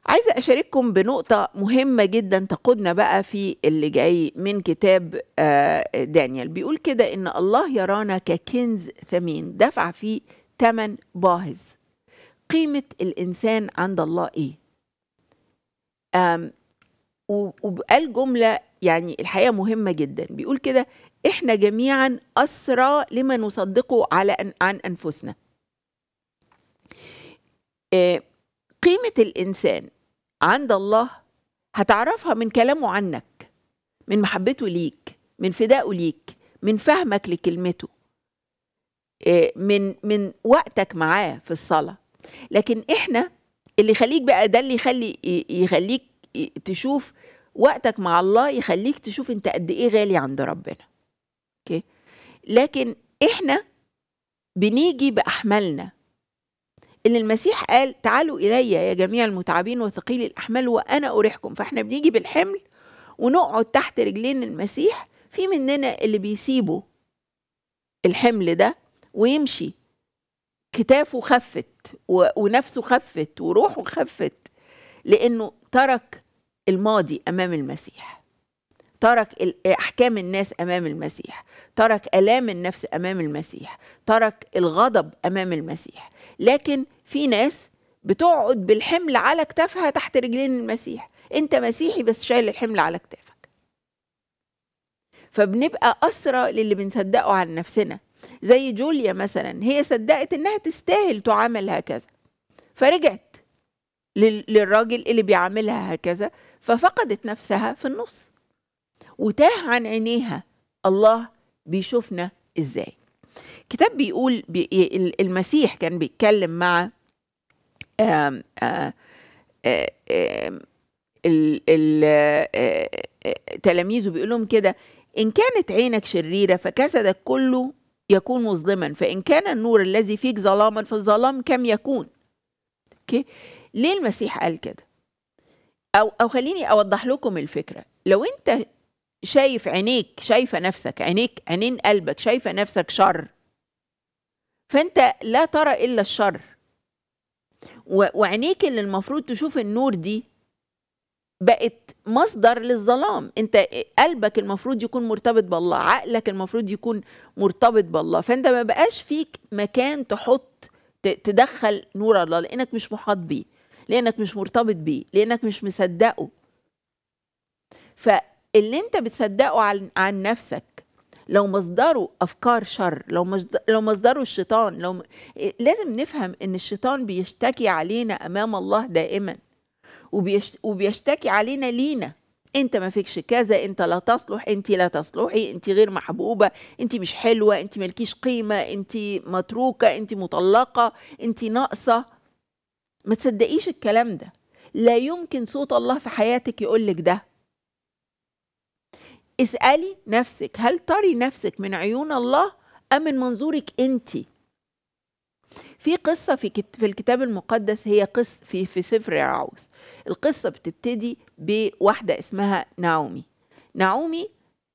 عايزة أشارككم بنقطة مهمة جدا تقودنا بقى في اللي جاي من كتاب آه، دانيال بيقول كده إن الله يرانا ككنز ثمين دفع فيه ثمن باهظ قيمة الإنسان عند الله إيه؟ وقال جملة يعني الحقيقة مهمة جدا بيقول كده إحنا جميعا أسرى لما نصدقه على عن أنفسنا آه، قيمة الإنسان عند الله هتعرفها من كلامه عنك من محبته ليك من فدائه ليك من فهمك لكلمته آه، من من وقتك معاه في الصلاه لكن احنا اللي يخليك بقى ده اللي يخلي يخليك تشوف وقتك مع الله يخليك تشوف انت قد ايه غالي عند ربنا اوكي لكن احنا بنيجي باحمالنا ان المسيح قال تعالوا الي يا جميع المتعبين وثقيلي الاحمال وانا اريحكم فاحنا بنيجي بالحمل ونقعد تحت رجلين المسيح في مننا اللي بيسيبه الحمل ده ويمشي كتافه خفت ونفسه خفت وروحه خفت لانه ترك الماضي امام المسيح ترك احكام الناس امام المسيح ترك الام النفس امام المسيح ترك الغضب امام المسيح لكن في ناس بتقعد بالحمل على كتافها تحت رجلين المسيح انت مسيحي بس شايل الحمل على كتافك فبنبقى أسرى للي بنصدقه عن نفسنا زي جوليا مثلا هي صدقت انها تستاهل تعامل هكذا فرجعت للراجل اللي بيعاملها هكذا ففقدت نفسها في النص وتاه عن عينيها الله بيشوفنا ازاي كتاب بيقول بي المسيح كان بيتكلم مع ال ال تلاميذه بيقول لهم كده إن كانت عينك شريرة فكسدك كله يكون مظلما فإن كان النور الذي فيك ظلاما فالظلام كم يكون أوكي ليه المسيح قال كده أو أو خليني أوضح لكم الفكرة لو أنت شايف عينيك شايفة نفسك عينيك عينين قلبك شايفة نفسك شر فأنت لا ترى إلا الشر وعينيك اللي المفروض تشوف النور دي بقت مصدر للظلام انت قلبك المفروض يكون مرتبط بالله عقلك المفروض يكون مرتبط بالله فانت ما بقاش فيك مكان تحط تدخل نور الله لانك مش محاط بيه لانك مش مرتبط بيه لانك مش مصدقه فاللي انت بتصدقه عن, عن نفسك لو مصدره افكار شر لو مصدر لو مصدره الشيطان لو م... لازم نفهم ان الشيطان بيشتكي علينا امام الله دائما وبيشت... وبيشتكي علينا لينا انت ما فيكش كذا انت لا تصلح انت لا تصلحي انت غير محبوبه انت مش حلوه انت مالكيش قيمه انت متروكه انت مطلقه انت ناقصه ما تصدقيش الكلام ده لا يمكن صوت الله في حياتك يقولك ده اسألي نفسك هل تري نفسك من عيون الله أم من منظورك أنت في قصة في, كت... في الكتاب المقدس هي قصة في, في سفر يعوز القصة بتبتدي بواحدة اسمها نعومي نعومي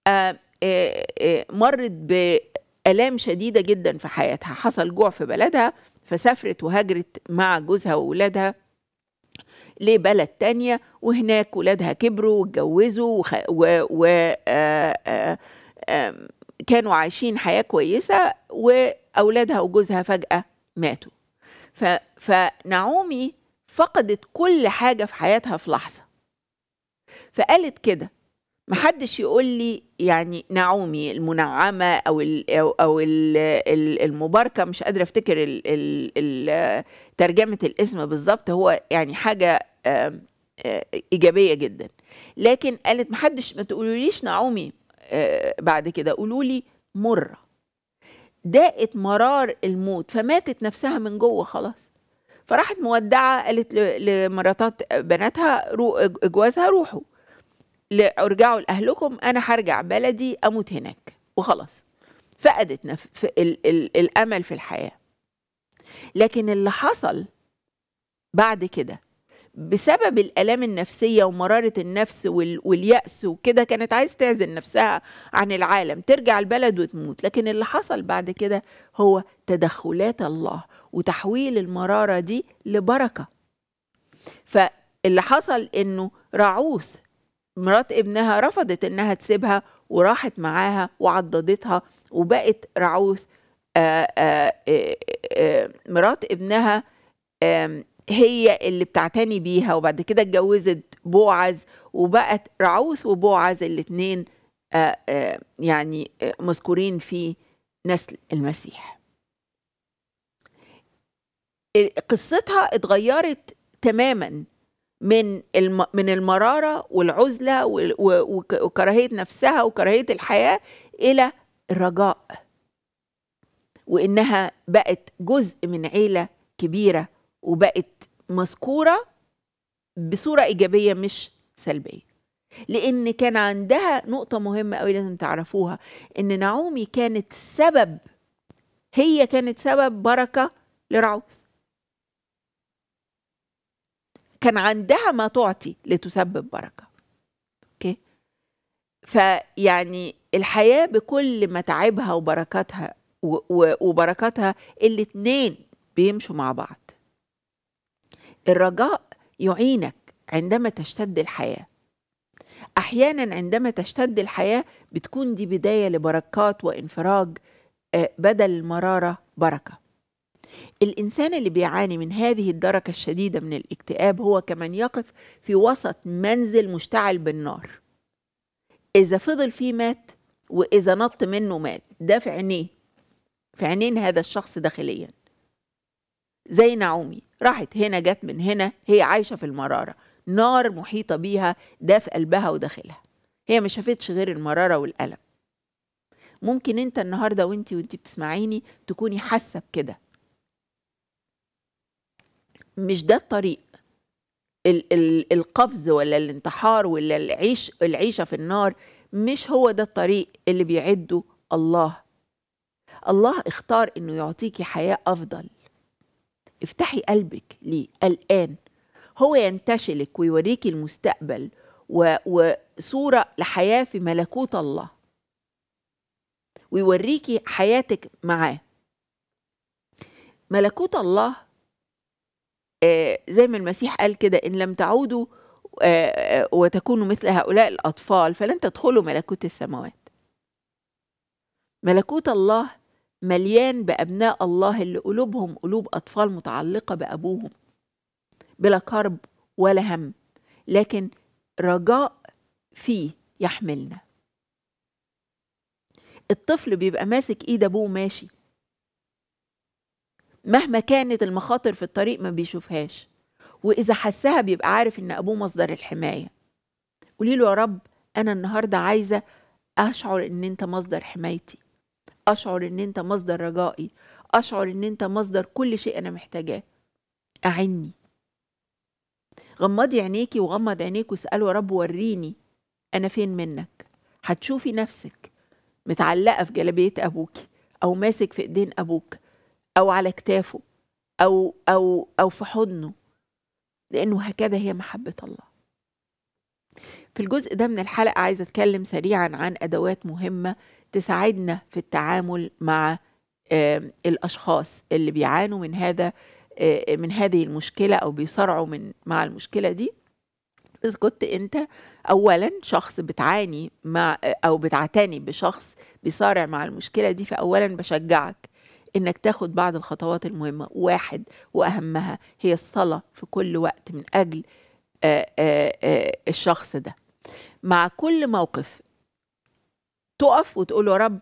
آآ آه، آآ آه، آه، مرت بآلام شديدة جدا في حياتها حصل جوع في بلدها فسافرت وهاجرت مع جوزها وولادها لبلد تانية وهناك ولادها كبروا واتجوزوا وخ... و... و... آه، آه، آ... آ... عايشين حياة كويسة وأولادها وجوزها فجأة ماتوا ف... فنعومي فقدت كل حاجة في حياتها في لحظة فقالت كده محدش يقول لي يعني نعومي المنعمة أو الـ أو الـ المباركة مش قادرة أفتكر ترجمة الاسم بالظبط هو يعني حاجة إيجابية جدا لكن قالت محدش ما تقولوليش نعومي بعد كده قولوا لي مرة داقت مرار الموت فماتت نفسها من جوه خلاص فراحت مودعة قالت لمراتات بناتها رو جوازها روحوا ارجعوا لاهلكم انا هرجع بلدي اموت هناك وخلاص فقدتنا في ال ال الامل في الحياه لكن اللي حصل بعد كده بسبب الالام النفسيه ومراره النفس وال والياس وكده كانت عايز تعزل نفسها عن العالم ترجع البلد وتموت لكن اللي حصل بعد كده هو تدخلات الله وتحويل المراره دي لبركه فاللي حصل انه راعوث مرات ابنها رفضت انها تسيبها وراحت معاها وعضدتها وبقت رعوث آه، آه، آه، مرات ابنها هي اللي بتعتني بيها وبعد كده اتجوزت بوعز وبقت رعوث وبوعز الاتنين يعني مذكورين في نسل المسيح قصتها اتغيرت تماما من من المراره والعزله وكراهيه نفسها وكراهيه الحياه الى الرجاء وانها بقت جزء من عيله كبيره وبقت مذكوره بصوره ايجابيه مش سلبيه لان كان عندها نقطه مهمه قوي لازم تعرفوها ان نعومي كانت سبب هي كانت سبب بركه لرعوث كان عندها ما تعطي لتسبب بركة أوكي فيعني الحياة بكل متاعبها وبركاتها وبركاتها الاتنين بيمشوا مع بعض الرجاء يعينك عندما تشتد الحياه احيانا عندما تشتد الحياه بتكون دي بدايه لبركات وانفراج آه، بدل المراره بركه الإنسان اللي بيعاني من هذه الدرجة الشديدة من الاكتئاب هو كمن يقف في وسط منزل مشتعل بالنار إذا فضل فيه مات وإذا نط منه مات ده في عينيه في عينين هذا الشخص داخليا زي نعومي راحت هنا جت من هنا هي عايشة في المرارة نار محيطة بيها ده في قلبها وداخلها هي ما شافتش غير المرارة والألم ممكن انت النهاردة وانت وانت بتسمعيني تكوني حاسة بكده مش ده الطريق ال ال القفز ولا الانتحار ولا العيش العيشة في النار مش هو ده الطريق اللي بيعده الله الله اختار انه يعطيكي حياة افضل افتحي قلبك ليه الان هو ينتشلك ويوريكي المستقبل و... وصورة لحياة في ملكوت الله ويوريكي حياتك معاه ملكوت الله آه، زي ما المسيح قال كده إن لم تعودوا آه، آه، وتكونوا مثل هؤلاء الأطفال فلن تدخلوا ملكوت السماوات ملكوت الله مليان بأبناء الله اللي قلوبهم قلوب أطفال متعلقة بأبوهم بلا كرب ولا هم لكن رجاء فيه يحملنا الطفل بيبقى ماسك ايد ابوه ماشي مهما كانت المخاطر في الطريق ما بيشوفهاش واذا حسها بيبقى عارف ان ابوه مصدر الحمايه قولي له يا رب انا النهارده عايزه اشعر ان انت مصدر حمايتي اشعر ان انت مصدر رجائي اشعر ان انت مصدر كل شيء انا محتاجاه اعني غمضي عينيكي وغمض عينيك واساله يا رب وريني انا فين منك هتشوفي نفسك متعلقه في جلابيه ابوكي او ماسك في ايدين ابوك أو على كتافه أو أو أو في حضنه لأنه هكذا هي محبة الله في الجزء ده من الحلقة عايزة أتكلم سريعا عن أدوات مهمة تساعدنا في التعامل مع الأشخاص اللي بيعانوا من هذا من هذه المشكلة أو بيصارعوا من مع المشكلة دي إذا كنت أنت أولا شخص بتعاني مع أو بتعتني بشخص بيصارع مع المشكلة دي فأولا بشجعك انك تاخد بعض الخطوات المهمه واحد واهمها هي الصلاه في كل وقت من اجل آآ آآ الشخص ده مع كل موقف تقف وتقول يا رب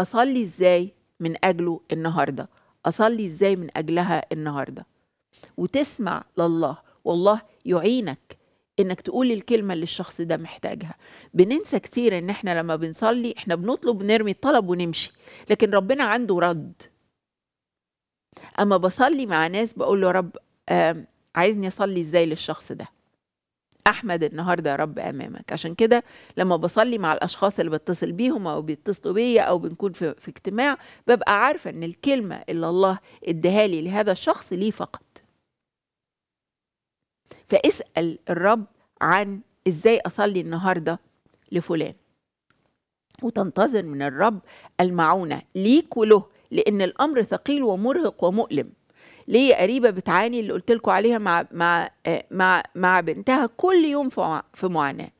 اصلي ازاي من اجله النهارده اصلي ازاي من اجلها النهارده وتسمع لله والله يعينك انك تقول الكلمه اللي الشخص ده محتاجها بننسى كتير ان احنا لما بنصلي احنا بنطلب نرمي الطلب ونمشي لكن ربنا عنده رد اما بصلي مع ناس بقول له رب عايزني اصلي ازاي للشخص ده احمد النهارده يا رب امامك عشان كده لما بصلي مع الاشخاص اللي بتصل بيهم او بيتصلوا بيا او بنكون في, في اجتماع ببقى عارفه ان الكلمه اللي الله اداها لي لهذا الشخص ليه فقط فاسال الرب عن ازاي اصلي النهارده لفلان وتنتظر من الرب المعونه ليك وله لان الامر ثقيل ومرهق ومؤلم ليه قريبه بتعاني اللي قلت لكم عليها مع مع آه، مع مع بنتها كل يوم في معاناه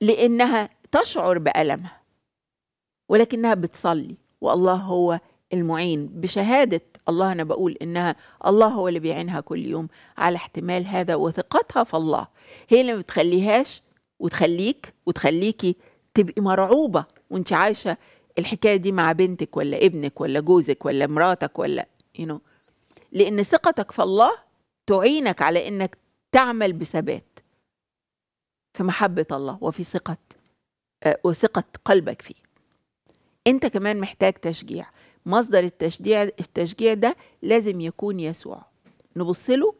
لانها تشعر بالمها ولكنها بتصلي والله هو المعين بشهاده الله انا بقول انها الله هو اللي بيعينها كل يوم على احتمال هذا وثقتها في الله هي اللي ما بتخليهاش وتخليك وتخليكي تبقي مرعوبه وانت عايشه الحكايه دي مع بنتك ولا ابنك ولا جوزك ولا مراتك ولا يو you know. لان ثقتك في الله تعينك على انك تعمل بثبات في محبه الله وفي ثقه آه، وثقه قلبك فيه انت كمان محتاج تشجيع مصدر التشجيع التشجيع ده لازم يكون يسوع نبص له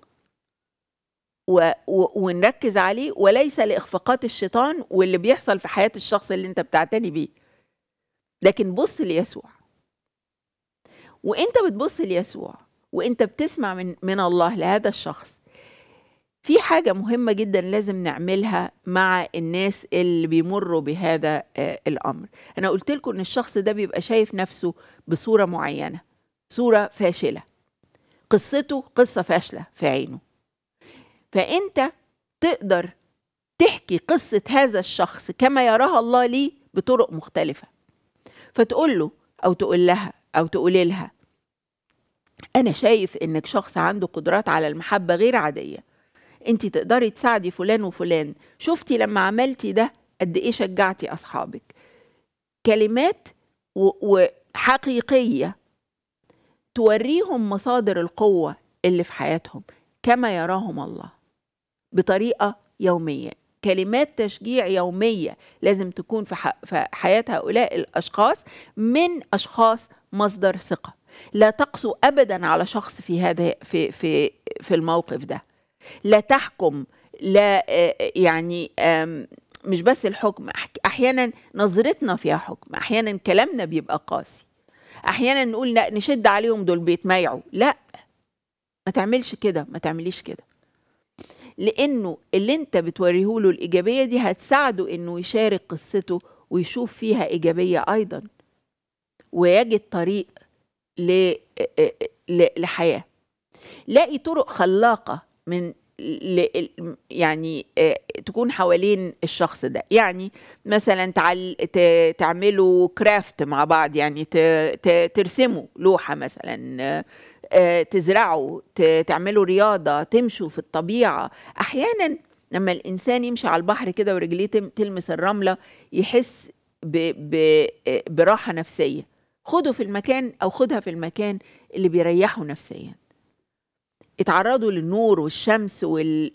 و... و... ونركز عليه وليس لاخفاقات الشيطان واللي بيحصل في حياه الشخص اللي انت بتعتني بيه لكن بص ليسوع وانت بتبص ليسوع وانت بتسمع من من الله لهذا الشخص في حاجة مهمة جدا لازم نعملها مع الناس اللي بيمروا بهذا آه، الأمر أنا قلت لكم إن الشخص ده بيبقى شايف نفسه بصورة معينة صورة فاشلة قصته قصة فاشلة في عينه فأنت تقدر تحكي قصة هذا الشخص كما يراها الله ليه بطرق مختلفة فتقول له او تقول لها او تقولي لها انا شايف انك شخص عنده قدرات على المحبه غير عاديه انت تقدري تساعدي فلان وفلان شفتي لما عملتي ده قد ايه شجعتي اصحابك كلمات وحقيقيه توريهم مصادر القوه اللي في حياتهم كما يراهم الله بطريقه يوميه كلمات تشجيع يوميه لازم تكون في, في حياه هؤلاء الاشخاص من اشخاص مصدر ثقه لا تقسو ابدا على شخص في هذا في في في الموقف ده لا تحكم لا آه، يعني مش بس الحكم احيانا نظرتنا فيها حكم احيانا كلامنا بيبقى قاسي احيانا نقول لا نشد عليهم دول بيتمايعوا لا ما تعملش كده ما تعمليش كده لانه اللي انت بتوريه له الايجابيه دي هتساعده انه يشارك قصته ويشوف فيها ايجابيه ايضا ويجد طريق لحياه لاقي طرق خلاقه من يعني آه، تكون حوالين الشخص ده يعني مثلا تعملوا كرافت مع بعض يعني ترسموا لوحه مثلا آه، آه، تزرعوا تعملوا رياضه تمشوا في الطبيعه احيانا لما الانسان يمشي على البحر كده ورجليه تلمس الرمله يحس بـ بـ آه، براحه نفسيه خده في المكان او خدها في المكان اللي بيريحه نفسيا اتعرضوا للنور والشمس والحياه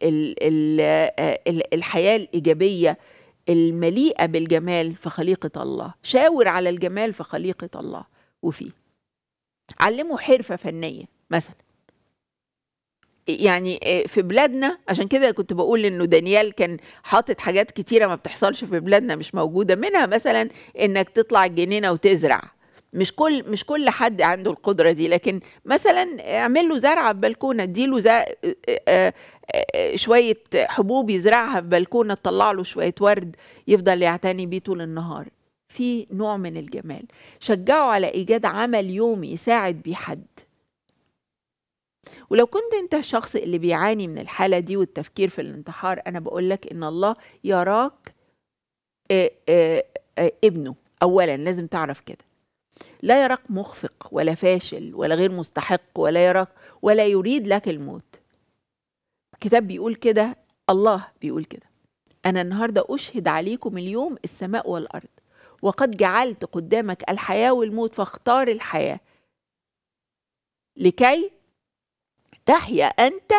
آه، الايجابيه المليئه بالجمال في خليقه الله شاور على الجمال في خليقه الله وفيه علمه حرفه فنيه مثلا يعني آه، في بلادنا عشان كده كنت بقول انه دانيال كان حاطط حاجات كتيره ما بتحصلش في بلادنا مش موجوده منها مثلا انك تطلع الجنينه وتزرع مش كل مش كل حد عنده القدره دي لكن مثلا اعمل له زرعه في بلكونه اديله زرع آه، آه، شويه حبوب يزرعها في بلكونه تطلع له شويه ورد يفضل يعتني بيه طول النهار في نوع من الجمال شجعه على إيجاد عمل يومي يساعد بيه حد ولو كنت انت الشخص اللي بيعاني من الحالة دي والتفكير في الانتحار أنا بقولك إن الله يراك ابنه أولا لازم تعرف كده لا يراك مخفق ولا فاشل ولا غير مستحق ولا يراك ولا يريد لك الموت الكتاب بيقول كده الله بيقول كده أنا النهاردة أشهد عليكم اليوم السماء والأرض وقد جعلت قدامك الحياة والموت فاختار الحياة لكي تحيا أنت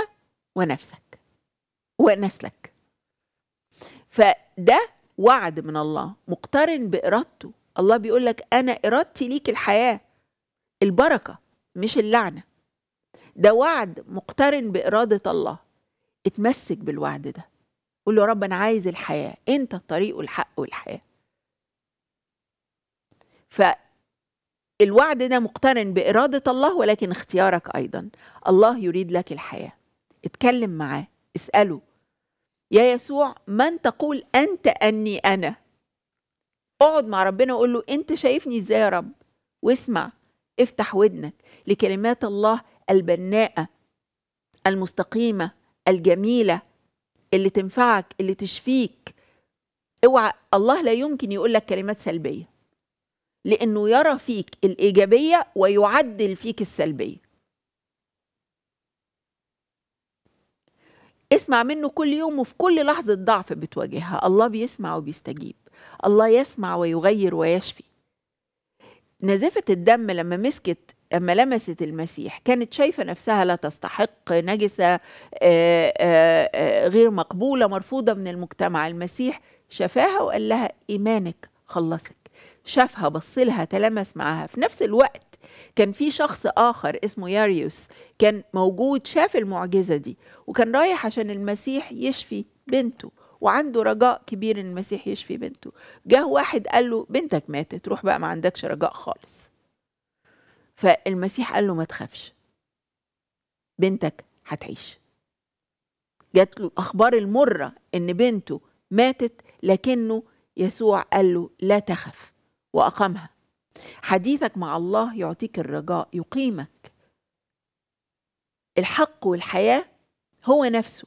ونفسك ونسلك فده وعد من الله مقترن بإرادته الله بيقول لك أنا إرادتي ليك الحياة البركة مش اللعنة ده وعد مقترن بإرادة الله اتمسك بالوعد ده قول له رب أنا عايز الحياة أنت الطريق والحق والحياة فالوعد ده مقترن بإرادة الله ولكن اختيارك أيضا الله يريد لك الحياة اتكلم معاه اسأله يا يسوع من تقول أنت أني أنا اقعد مع ربنا وقول له أنت شايفني إزاي يا رب واسمع افتح ودنك لكلمات الله البناءة المستقيمة الجميلة اللي تنفعك اللي تشفيك اوعى الله لا يمكن يقول لك كلمات سلبية لأنه يرى فيك الإيجابية ويعدل فيك السلبية اسمع منه كل يوم وفي كل لحظة ضعف بتواجهها الله بيسمع وبيستجيب الله يسمع ويغير ويشفي نزفة الدم لما مسكت لما لمست المسيح كانت شايفة نفسها لا تستحق نجسة آه، آه، آه، غير مقبولة مرفوضة من المجتمع المسيح شفاها وقال لها إيمانك خلصك شافها بص لها تلمس معاها في نفس الوقت كان في شخص آخر اسمه ياريوس كان موجود شاف المعجزة دي وكان رايح عشان المسيح يشفي بنته وعنده رجاء كبير ان المسيح يشفي بنته جه واحد قال له بنتك ماتت روح بقى ما عندكش رجاء خالص فالمسيح قال له ما تخافش بنتك هتعيش جات له الاخبار المره ان بنته ماتت لكنه يسوع قال له لا تخف وأقامها حديثك مع الله يعطيك الرجاء يقيمك الحق والحياة هو نفسه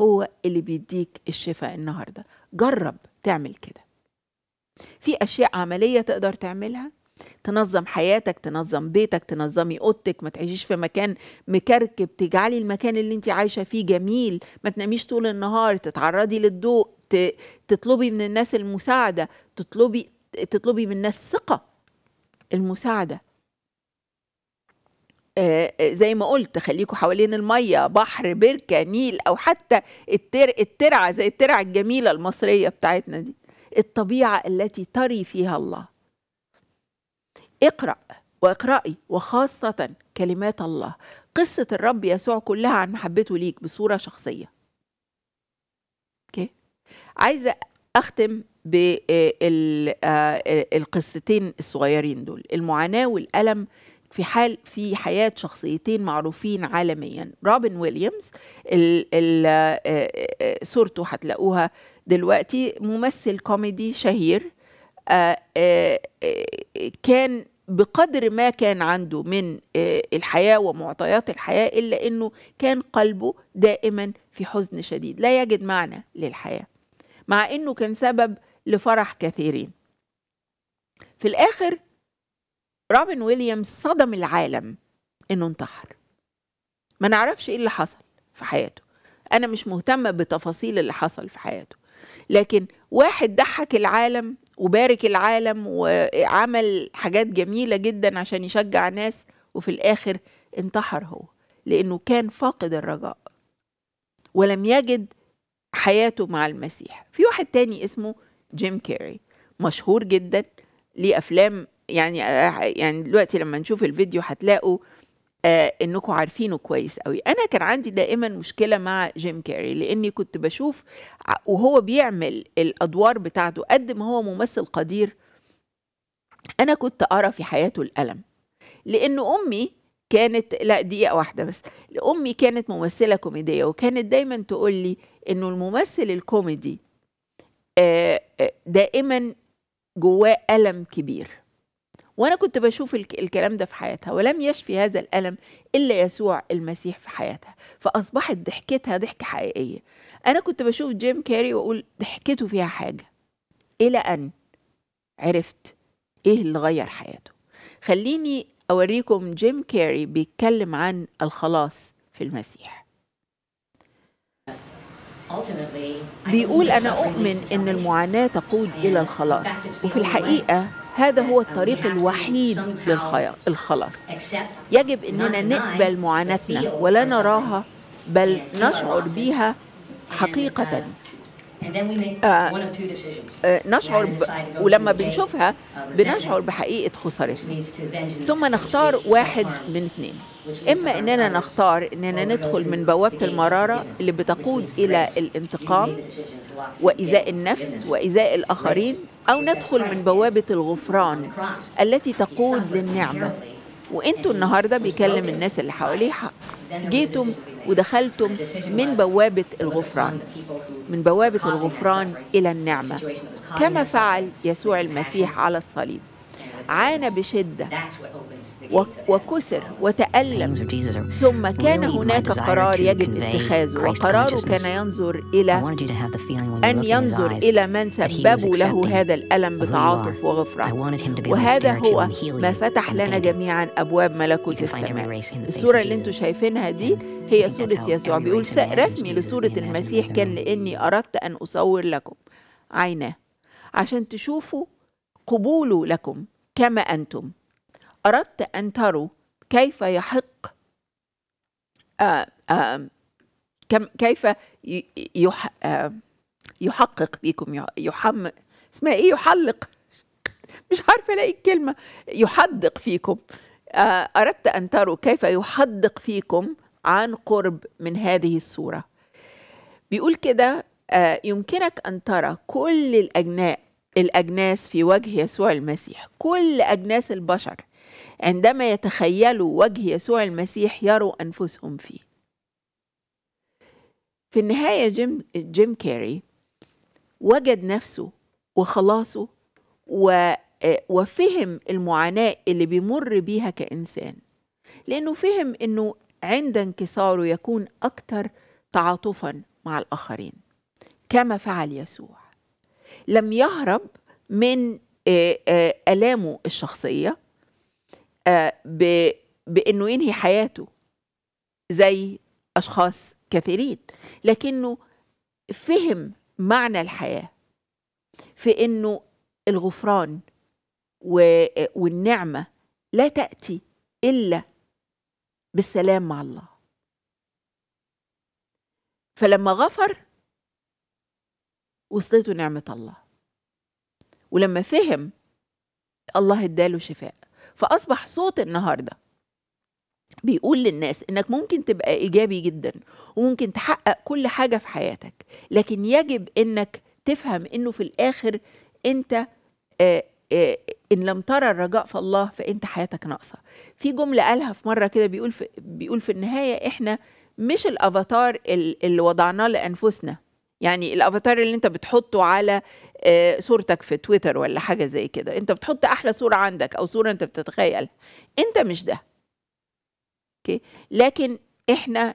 هو اللي بيديك الشفاء النهاردة جرب تعمل كده في أشياء عملية تقدر تعملها تنظم حياتك تنظم بيتك تنظمي اوضتك ما تعيشيش في مكان مكركب تجعلي المكان اللي انت عايشه فيه جميل ما تناميش طول النهار تتعرضي للضوء تطلبي من الناس المساعده تطلبي تطلبي من الناس ثقه المساعده آه، آه، زي ما قلت خليكوا حوالين الميه بحر بركه نيل او حتى التر... الترعه زي الترعه الجميله المصريه بتاعتنا دي الطبيعه التي تري فيها الله اقرا واقرأي وخاصة كلمات الله قصة الرب يسوع كلها عن محبته ليك بصورة شخصية اوكي عايزة أختم بالقصتين آه، آه، آه، الصغيرين دول المعاناة والألم في حال في حياة شخصيتين معروفين عالميا روبن ويليامز صورته هتلاقوها دلوقتي ممثل كوميدي شهير كان بقدر ما كان عنده من الحياة ومعطيات الحياة إلا أنه كان قلبه دائما في حزن شديد لا يجد معنى للحياة مع أنه كان سبب لفرح كثيرين في الآخر روبن ويليامز صدم العالم إنه انتحر ما نعرفش إيه اللي حصل في حياته أنا مش مهتمة بتفاصيل اللي حصل في حياته لكن واحد ضحك العالم وبارك العالم وعمل حاجات جميلة جدا عشان يشجع ناس وفي الآخر انتحر هو لأنه كان فاقد الرجاء ولم يجد حياته مع المسيح في واحد تاني اسمه جيم كيري مشهور جدا ليه افلام يعني يعني دلوقتي لما نشوف الفيديو هتلاقوا آه انكم عارفينه كويس قوي انا كان عندي دائما مشكله مع جيم كاري لاني كنت بشوف وهو بيعمل الادوار بتاعته قد ما هو ممثل قدير انا كنت ارى في حياته الالم لان امي كانت لا دقيقه واحده بس امي كانت ممثله كوميديه وكانت دايما تقول لي انه الممثل الكوميدي آه، آه، دائما جواه ألم كبير وأنا كنت بشوف الكلام ده في حياتها ولم يشفي هذا الألم إلا يسوع المسيح في حياتها فأصبحت ضحكتها ضحكة حقيقية أنا كنت بشوف جيم كاري وأقول ضحكته فيها حاجة إلى أن عرفت إيه اللي غير حياته خليني أوريكم جيم كاري بيتكلم عن الخلاص في المسيح بيقول أنا أؤمن إن المعاناة تقود إلى الخلاص وفي الحقيقة هذا هو الطريق الوحيد للخلاص يجب أننا نقبل معاناتنا ولا نراها بل نشعر بها حقيقة آه، آه، نشعر ب... ولما بنشوفها uh, بنشعر بحقيقة خسارتنا ثم نختار واحد من اثنين إما إننا نختار إننا ندخل من بوابة المرارة اللي بتقود إلى الانتقام وإيذاء النفس وإيذاء الآخرين أو ندخل من بوابة الغفران التي تقود للنعمة وانتوا النهارده بيكلم الناس اللي حواليه جيتم ودخلتم من بوابة الغفران من بوابة الغفران إلى النعمة كما فعل يسوع المسيح على الصليب عانى بشدة وكسر وتألم ثم كان هناك قرار يجب اتخاذه وقراره كان ينظر إلى أن ينظر إلى من سببوا له هذا الألم بتعاطف وغفران وهذا هو ما فتح لنا جميعا أبواب ملكوت السماء الصورة اللي انتم شايفينها دي هي صورة يسوع بيقول رسمي لصورة المسيح كان لأني أردت أن أصور لكم عيناه عشان تشوفوا قبوله لكم كما أنتم أردت أن تروا كيف يحق آآ آه، آه، كيف يح آه، يحقق بكم يحم اسمها ايه يحلق مش عارفه الاقي الكلمه يحدق فيكم اردت ان تروا كيف يحدق فيكم عن قرب من هذه الصوره بيقول كده يمكنك ان ترى كل الاجناء الأجناس في وجه يسوع المسيح كل أجناس البشر عندما يتخيلوا وجه يسوع المسيح يروا أنفسهم فيه في النهاية جيم, جيم كاري وجد نفسه وخلاصه و وفهم المعاناة اللي بيمر بيها كإنسان لأنه فهم أنه عند انكساره يكون أكثر تعاطفا مع الآخرين كما فعل يسوع لم يهرب من آه، آه، آلامه الشخصية آه، بأنه ينهي حياته زي أشخاص كثيرين لكنه فهم معنى الحياة في أنه الغفران والنعمة لا تأتي إلا بالسلام مع الله فلما غفر وصلته نعمة الله ولما فهم الله اداله شفاء فأصبح صوت النهاردة بيقول للناس إنك ممكن تبقى إيجابي جدا وممكن تحقق كل حاجة في حياتك لكن يجب إنك تفهم إنه في الآخر أنت إن لم ترى الرجاء في الله فأنت حياتك ناقصة في جملة قالها في مرة كده بيقول في, بيقول في النهاية إحنا مش الأفاتار اللي وضعناه لأنفسنا يعني الافاتار اللي انت بتحطه على آه، صورتك في تويتر ولا حاجه زي كده انت بتحط احلى صوره عندك او صوره انت بتتخيل انت مش ده اوكي لكن احنا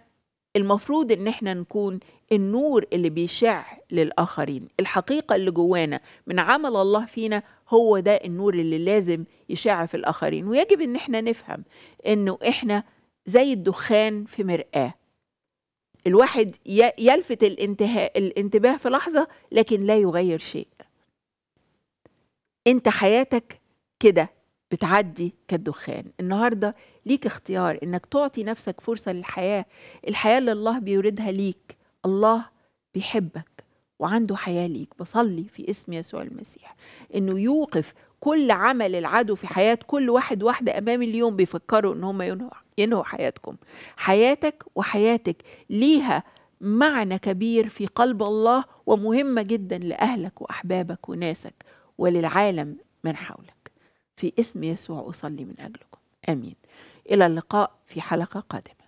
المفروض ان احنا نكون النور اللي بيشع للاخرين الحقيقه اللي جوانا من عمل الله فينا هو ده النور اللي لازم يشع في الاخرين ويجب ان احنا نفهم انه احنا زي الدخان في مرآة الواحد يلفت الانتهاء الانتباه في لحظة لكن لا يغير شيء انت حياتك كده بتعدي كالدخان النهاردة ليك اختيار انك تعطي نفسك فرصة للحياة الحياة اللي الله بيوردها ليك الله بيحبك وعنده حياة ليك بصلي في اسم يسوع المسيح انه يوقف كل عمل العدو في حياة كل واحد واحدة امام اليوم بيفكروا ان هم ينهوا ينهوا حياتكم حياتك وحياتك ليها معنى كبير في قلب الله ومهمة جدا لأهلك وأحبابك وناسك وللعالم من حولك في اسم يسوع أصلي من أجلكم آمين إلى اللقاء في حلقة قادمة